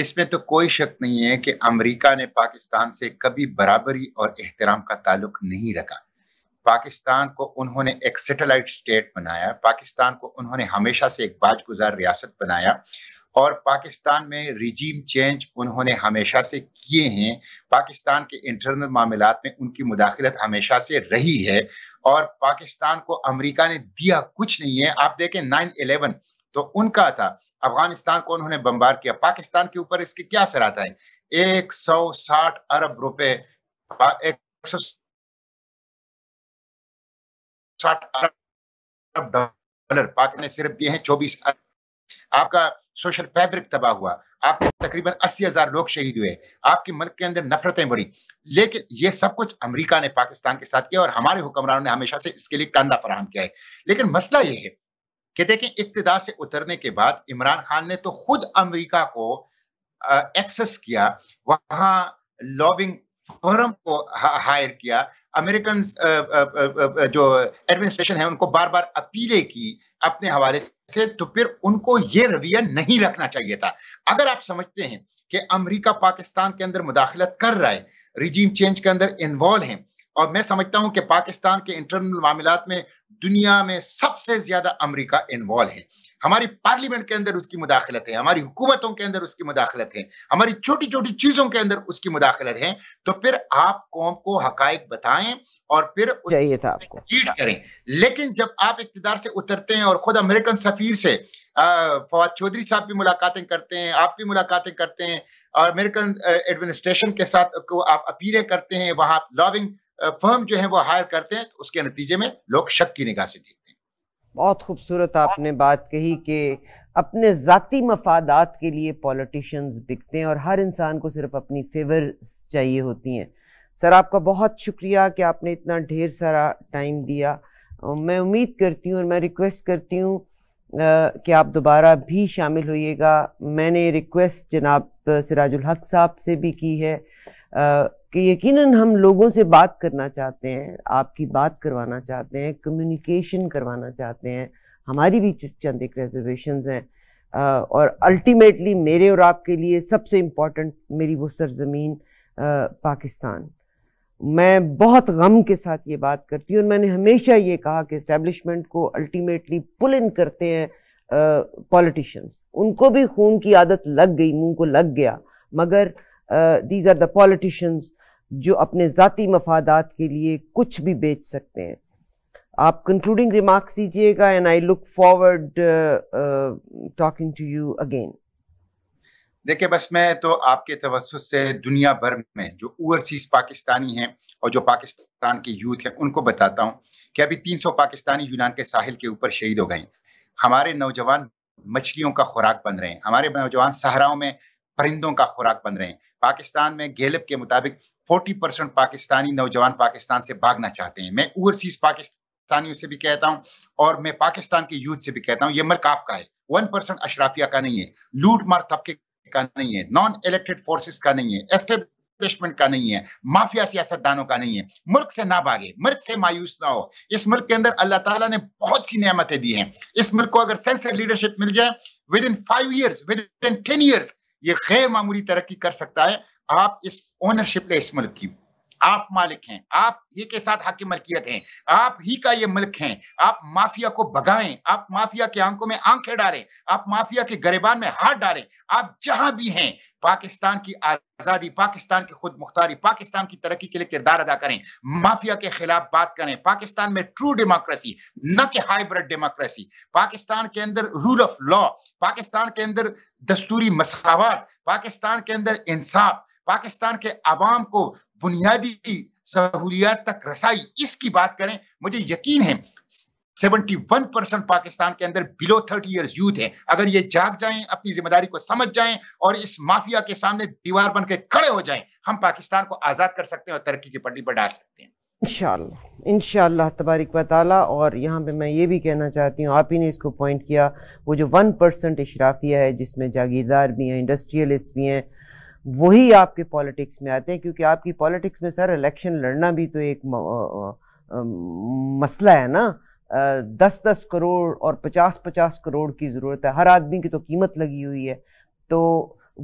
इसमें तो कोई शक नहीं है कि अमेरिका ने पाकिस्तान से कभी बराबरी और एहतराम का ताल्लुक नहीं रखा पाकिस्तान को उन्होंने एक सेटेलाइट स्टेट बनाया पाकिस्तान को उन्होंने हमेशा से एक बाजगुजार रियासत बनाया और पाकिस्तान में रिजीम चेंज उन्होंने हमेशा से किए हैं पाकिस्तान के इंटरनल मामला में उनकी मुदाखलत हमेशा से रही है और पाकिस्तान को अमेरिका ने दिया कुछ नहीं है आप देखें नाइन इलेवन तो उनका था अफगानिस्तान को उन्होंने बम्बार किया पाकिस्तान के ऊपर इसके क्या असर आता है 160 अरब रुपए एक सौ साठ अरब डॉलर पाकिस्तान ने सिर्फ दिए हैं चौबीस आपका सोशल फैब्रिक तबाह हुआ आपके तकरीबन अस्सी हजार लोग शहीद हुए आपके मुल्क के अंदर नफरतें बढ़ी लेकिन ये सब कुछ अमरीका ने पाकिस्तान के साथ किया और हमारे हुक्मरानों ने हमेशा से इसके लिए कंधा फराहम किया है लेकिन मसला यह है कि देखें इकतदार से उतरने के बाद इमरान खान ने तो खुद अमरीका को एक्सेस किया वहां लॉबिंग फर्म को हायर किया अमेरिकन जो एडमिनिस्ट्रेशन है उनको बार बार अपीलें की अपने हवाले से तो फिर उनको ये रवैया नहीं रखना चाहिए था अगर आप समझते हैं कि अमरीका पाकिस्तान के अंदर मुदाखलत कर रहा है रिजीम चेंज के अंदर इन्वॉल्व है और मैं समझता हूं कि पाकिस्तान के इंटरनल मामला में दुनिया में सबसे ज्यादा अमरीका इन्वॉल्व है हमारी पार्लियामेंट के अंदर उसकी मुदाखलत है हमारी हुकूमतों के अंदर उसकी मुदाखलत है हमारी छोटी छोटी चीजों के अंदर उसकी मुदाखलत है तो फिर आप कौम को हकायक बताएं और फिर चाहिए था आपको ट्वीट करें लेकिन जब आप इकतदार से उतरते हैं और खुद अमेरिकन सफीर से फवाद चौधरी साहब भी मुलाकातें करते हैं आप भी मुलाकातें करते हैं और अमेरिकन एडमिनिस्ट्रेशन के साथ को आप अपीलें करते हैं वहां लॉबिंग फर्म जो है वो हायर करते हैं तो उसके नतीजे में लोग शक की निगाह से देखते बहुत खूबसूरत आपने बात कही कि अपने ज़ाती मफादात के लिए पॉलिटिशियंस बिकते हैं और हर इंसान को सिर्फ अपनी फेवर चाहिए होती हैं सर आपका बहुत शुक्रिया कि आपने इतना ढेर सारा टाइम दिया मैं उम्मीद करती हूँ और मैं रिक्वेस्ट करती हूँ कि आप दोबारा भी शामिल होइएगा मैंने रिक्वेस्ट जनाब सिराजुल हक साहब से भी की है कि यकीनन हम लोगों से बात करना चाहते हैं आपकी बात करवाना चाहते हैं कम्युनिकेशन करवाना चाहते हैं हमारी भी चंद एक रिजर्वेशन हैं और अल्टीमेटली मेरे और आपके लिए सबसे इम्पॉर्टेंट मेरी वो सरजमीन पाकिस्तान मैं बहुत गम के साथ ये बात करती हूँ और मैंने हमेशा ये कहा कि इस्टेब्लिशमेंट को अल्टीमेटली पुल इन करते हैं पॉलिटिशियंस उनको भी खून की आदत लग गई मुंह को लग गया मगर दीज आर द पॉलिटिशियंस जो अपने ज़ाती मफादात के लिए कुछ भी बेच सकते हैं आप कंक्लूडिंग रिमार्क्स दीजिएगा and I look forward talking to you again देखिए बस मैं तो आपके तवसत से दुनिया भर में जो ओवरसीज पाकिस्तानी हैं और जो पाकिस्तान के यूथ हैं उनको बताता हूँ कि अभी 300 पाकिस्तानी यूनान के साहिल के ऊपर शहीद हो गए हमारे नौजवान मछलियों का खुराक बन रहे हैं हमारे नौजवान सहराओं में परिंदों का खुराक बन रहे हैं पाकिस्तान में गेलब के मुताबिक 40 परसेंट पाकिस्तानी नौजवान पाकिस्तान से भागना चाहते हैं मैं ओवरसीज पाकिस्तानियों से भी कहता हूँ और मैं पाकिस्तान के यूथ से भी कहता हूँ ये मुल्क का है वन परसेंट अशराफिया का नहीं है लूट मार तबके का नहीं है नॉन इलेक्टेड फोर्सेस का नहीं है एस्टेब्लिशमेंट का नहीं है माफिया सियासतदानों का नहीं है मुल्क से ना भागे मुल्क से मायूस ना हो इस मुल्क के अंदर अल्लाह ताला ने बहुत सी नियामतें दी हैं इस मुल्क को अगर सेंसर लीडरशिप मिल जाए within five years within ten years ये गैर मामूली तरक्की कर सकता है आप इस ओनरशिप ले इस मुल्क की आप मालिक हैं आप ही के साथ हाकि मलकियत हैं आप ही का ये मुल्क हैं आप माफिया को भगाएं आप माफिया के आंखों में आंखें डालें आप माफिया के गरीबान में हाथ डालें आप जहां भी हैं पाकिस्तान की आजादी पाकिस्तान की खुद मुख्तारी पाकिस्तान की तरक्की के लिए किरदार अदा करें माफिया के खिलाफ बात करें पाकिस्तान में ट्रू डेमोक्रेसी न कि हाइब्रिड डेमोक्रेसी पाकिस्तान के अंदर रूल ऑफ लॉ पाकिस्तान के अंदर दस्तूरी मसावत पाकिस्तान के अंदर इंसाफ पाकिस्तान के आवाम को बुनियादी सहूलियात तक रसाई इसकी बात करें मुझे यकीन है 71 परसेंट पाकिस्तान के अंदर बिलो 30 इयर्स यूथ है अगर ये जाग जाएं अपनी जिम्मेदारी को समझ जाएं और इस माफिया के सामने दीवार बन के खड़े हो जाएं हम पाकिस्तान को आज़ाद कर सकते हैं और तरक्की की पटरी पर डाल सकते हैं इन इनशाला तबारक वाली और यहाँ पे मैं ये भी कहना चाहती हूँ आप ही ने इसको पॉइंट किया वो जो वन परसेंट इशराफिया है जिसमें जागीरदार भी हैं इंडस्ट्रियलिस्ट भी हैं वही आपके पॉलिटिक्स में आते हैं क्योंकि आपकी पॉलिटिक्स में सर इलेक्शन लड़ना भी तो एक मसला है ना दस दस करोड़ और पचास पचास करोड़ की ज़रूरत है हर आदमी की तो कीमत लगी हुई है तो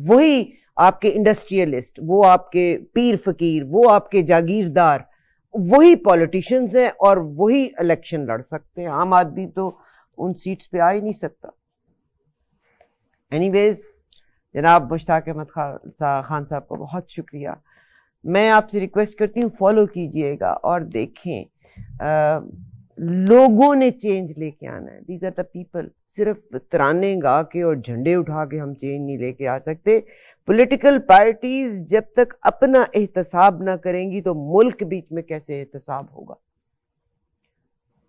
वही आपके इंडस्ट्रियलिस्ट वो आपके पीर फकीर वो आपके जागीरदार वही पॉलिटिशियंस हैं और वही इलेक्शन लड़ सकते हैं आम आदमी तो उन सीट्स पे आ ही नहीं सकता एनीवेज जनाब मुश्ताक अहमद खान खान साहब का बहुत शुक्रिया मैं आपसे रिक्वेस्ट करती हूँ फॉलो कीजिएगा और देखें आ, लोगों ने चेंज लेके आना है दीज आर द पीपल सिर्फ तराने गा के और झंडे उठा के हम चेंज नहीं लेके आ सकते पॉलिटिकल पार्टीज जब तक अपना एहतसाब ना करेंगी तो मुल्क बीच में कैसे एहतसाब होगा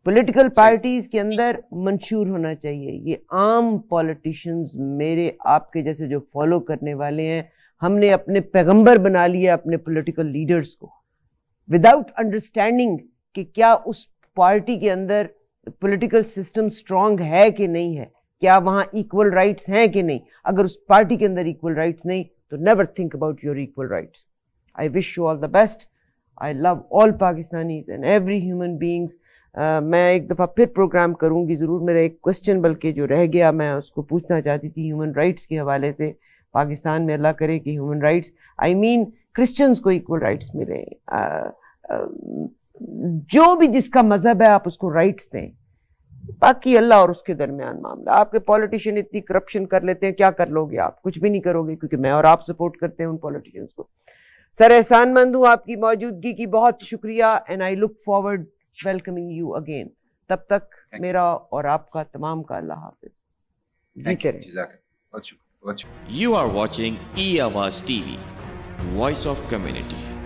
पॉलिटिकल पार्टीज के अंदर मंशूर होना चाहिए ये आम पॉलिटिशियंस मेरे आपके जैसे जो फॉलो करने वाले हैं हमने अपने पैगंबर बना लिया अपने पॉलिटिकल लीडर्स को विदाउट अंडरस्टैंडिंग कि क्या उस पार्टी के अंदर पॉलिटिकल सिस्टम स्ट्रांग है कि नहीं है क्या वहाँ इक्वल राइट्स हैं कि नहीं अगर उस पार्टी के अंदर इक्वल राइट्स नहीं तो never think about your equal rights I wish you all the best I love all Pakistanis and every human beings मैं एक दफ़ा फिर प्रोग्राम करूंगी ज़रूर मेरा एक क्वेश्चन बल्कि जो रह गया मैं उसको पूछना चाहती थी ह्यूमन राइट्स के हवाले से पाकिस्तान में अल्लाह करे कि human rights I mean Christians को इक्वल राइट्स मिले आ, आ, जो भी जिसका मज़हब है आप उसको राइट्स दें बाकी अल्लाह और उसके दरमियान मामला आपके पॉलिटिशियन इतनी करप्शन कर लेते हैं क्या कर लोगे आप कुछ भी नहीं करोगे क्योंकि मैं और आप सपोर्ट करते हैं उन पॉलिटिशियंस को सर एहसानमंद हूँ आपकी मौजूदगी की बहुत शुक्रिया and I look forward welcoming you again तब तक मेरा और आपका तमाम का अल्लाह हाफिज you are watching E Awaz TV voice of community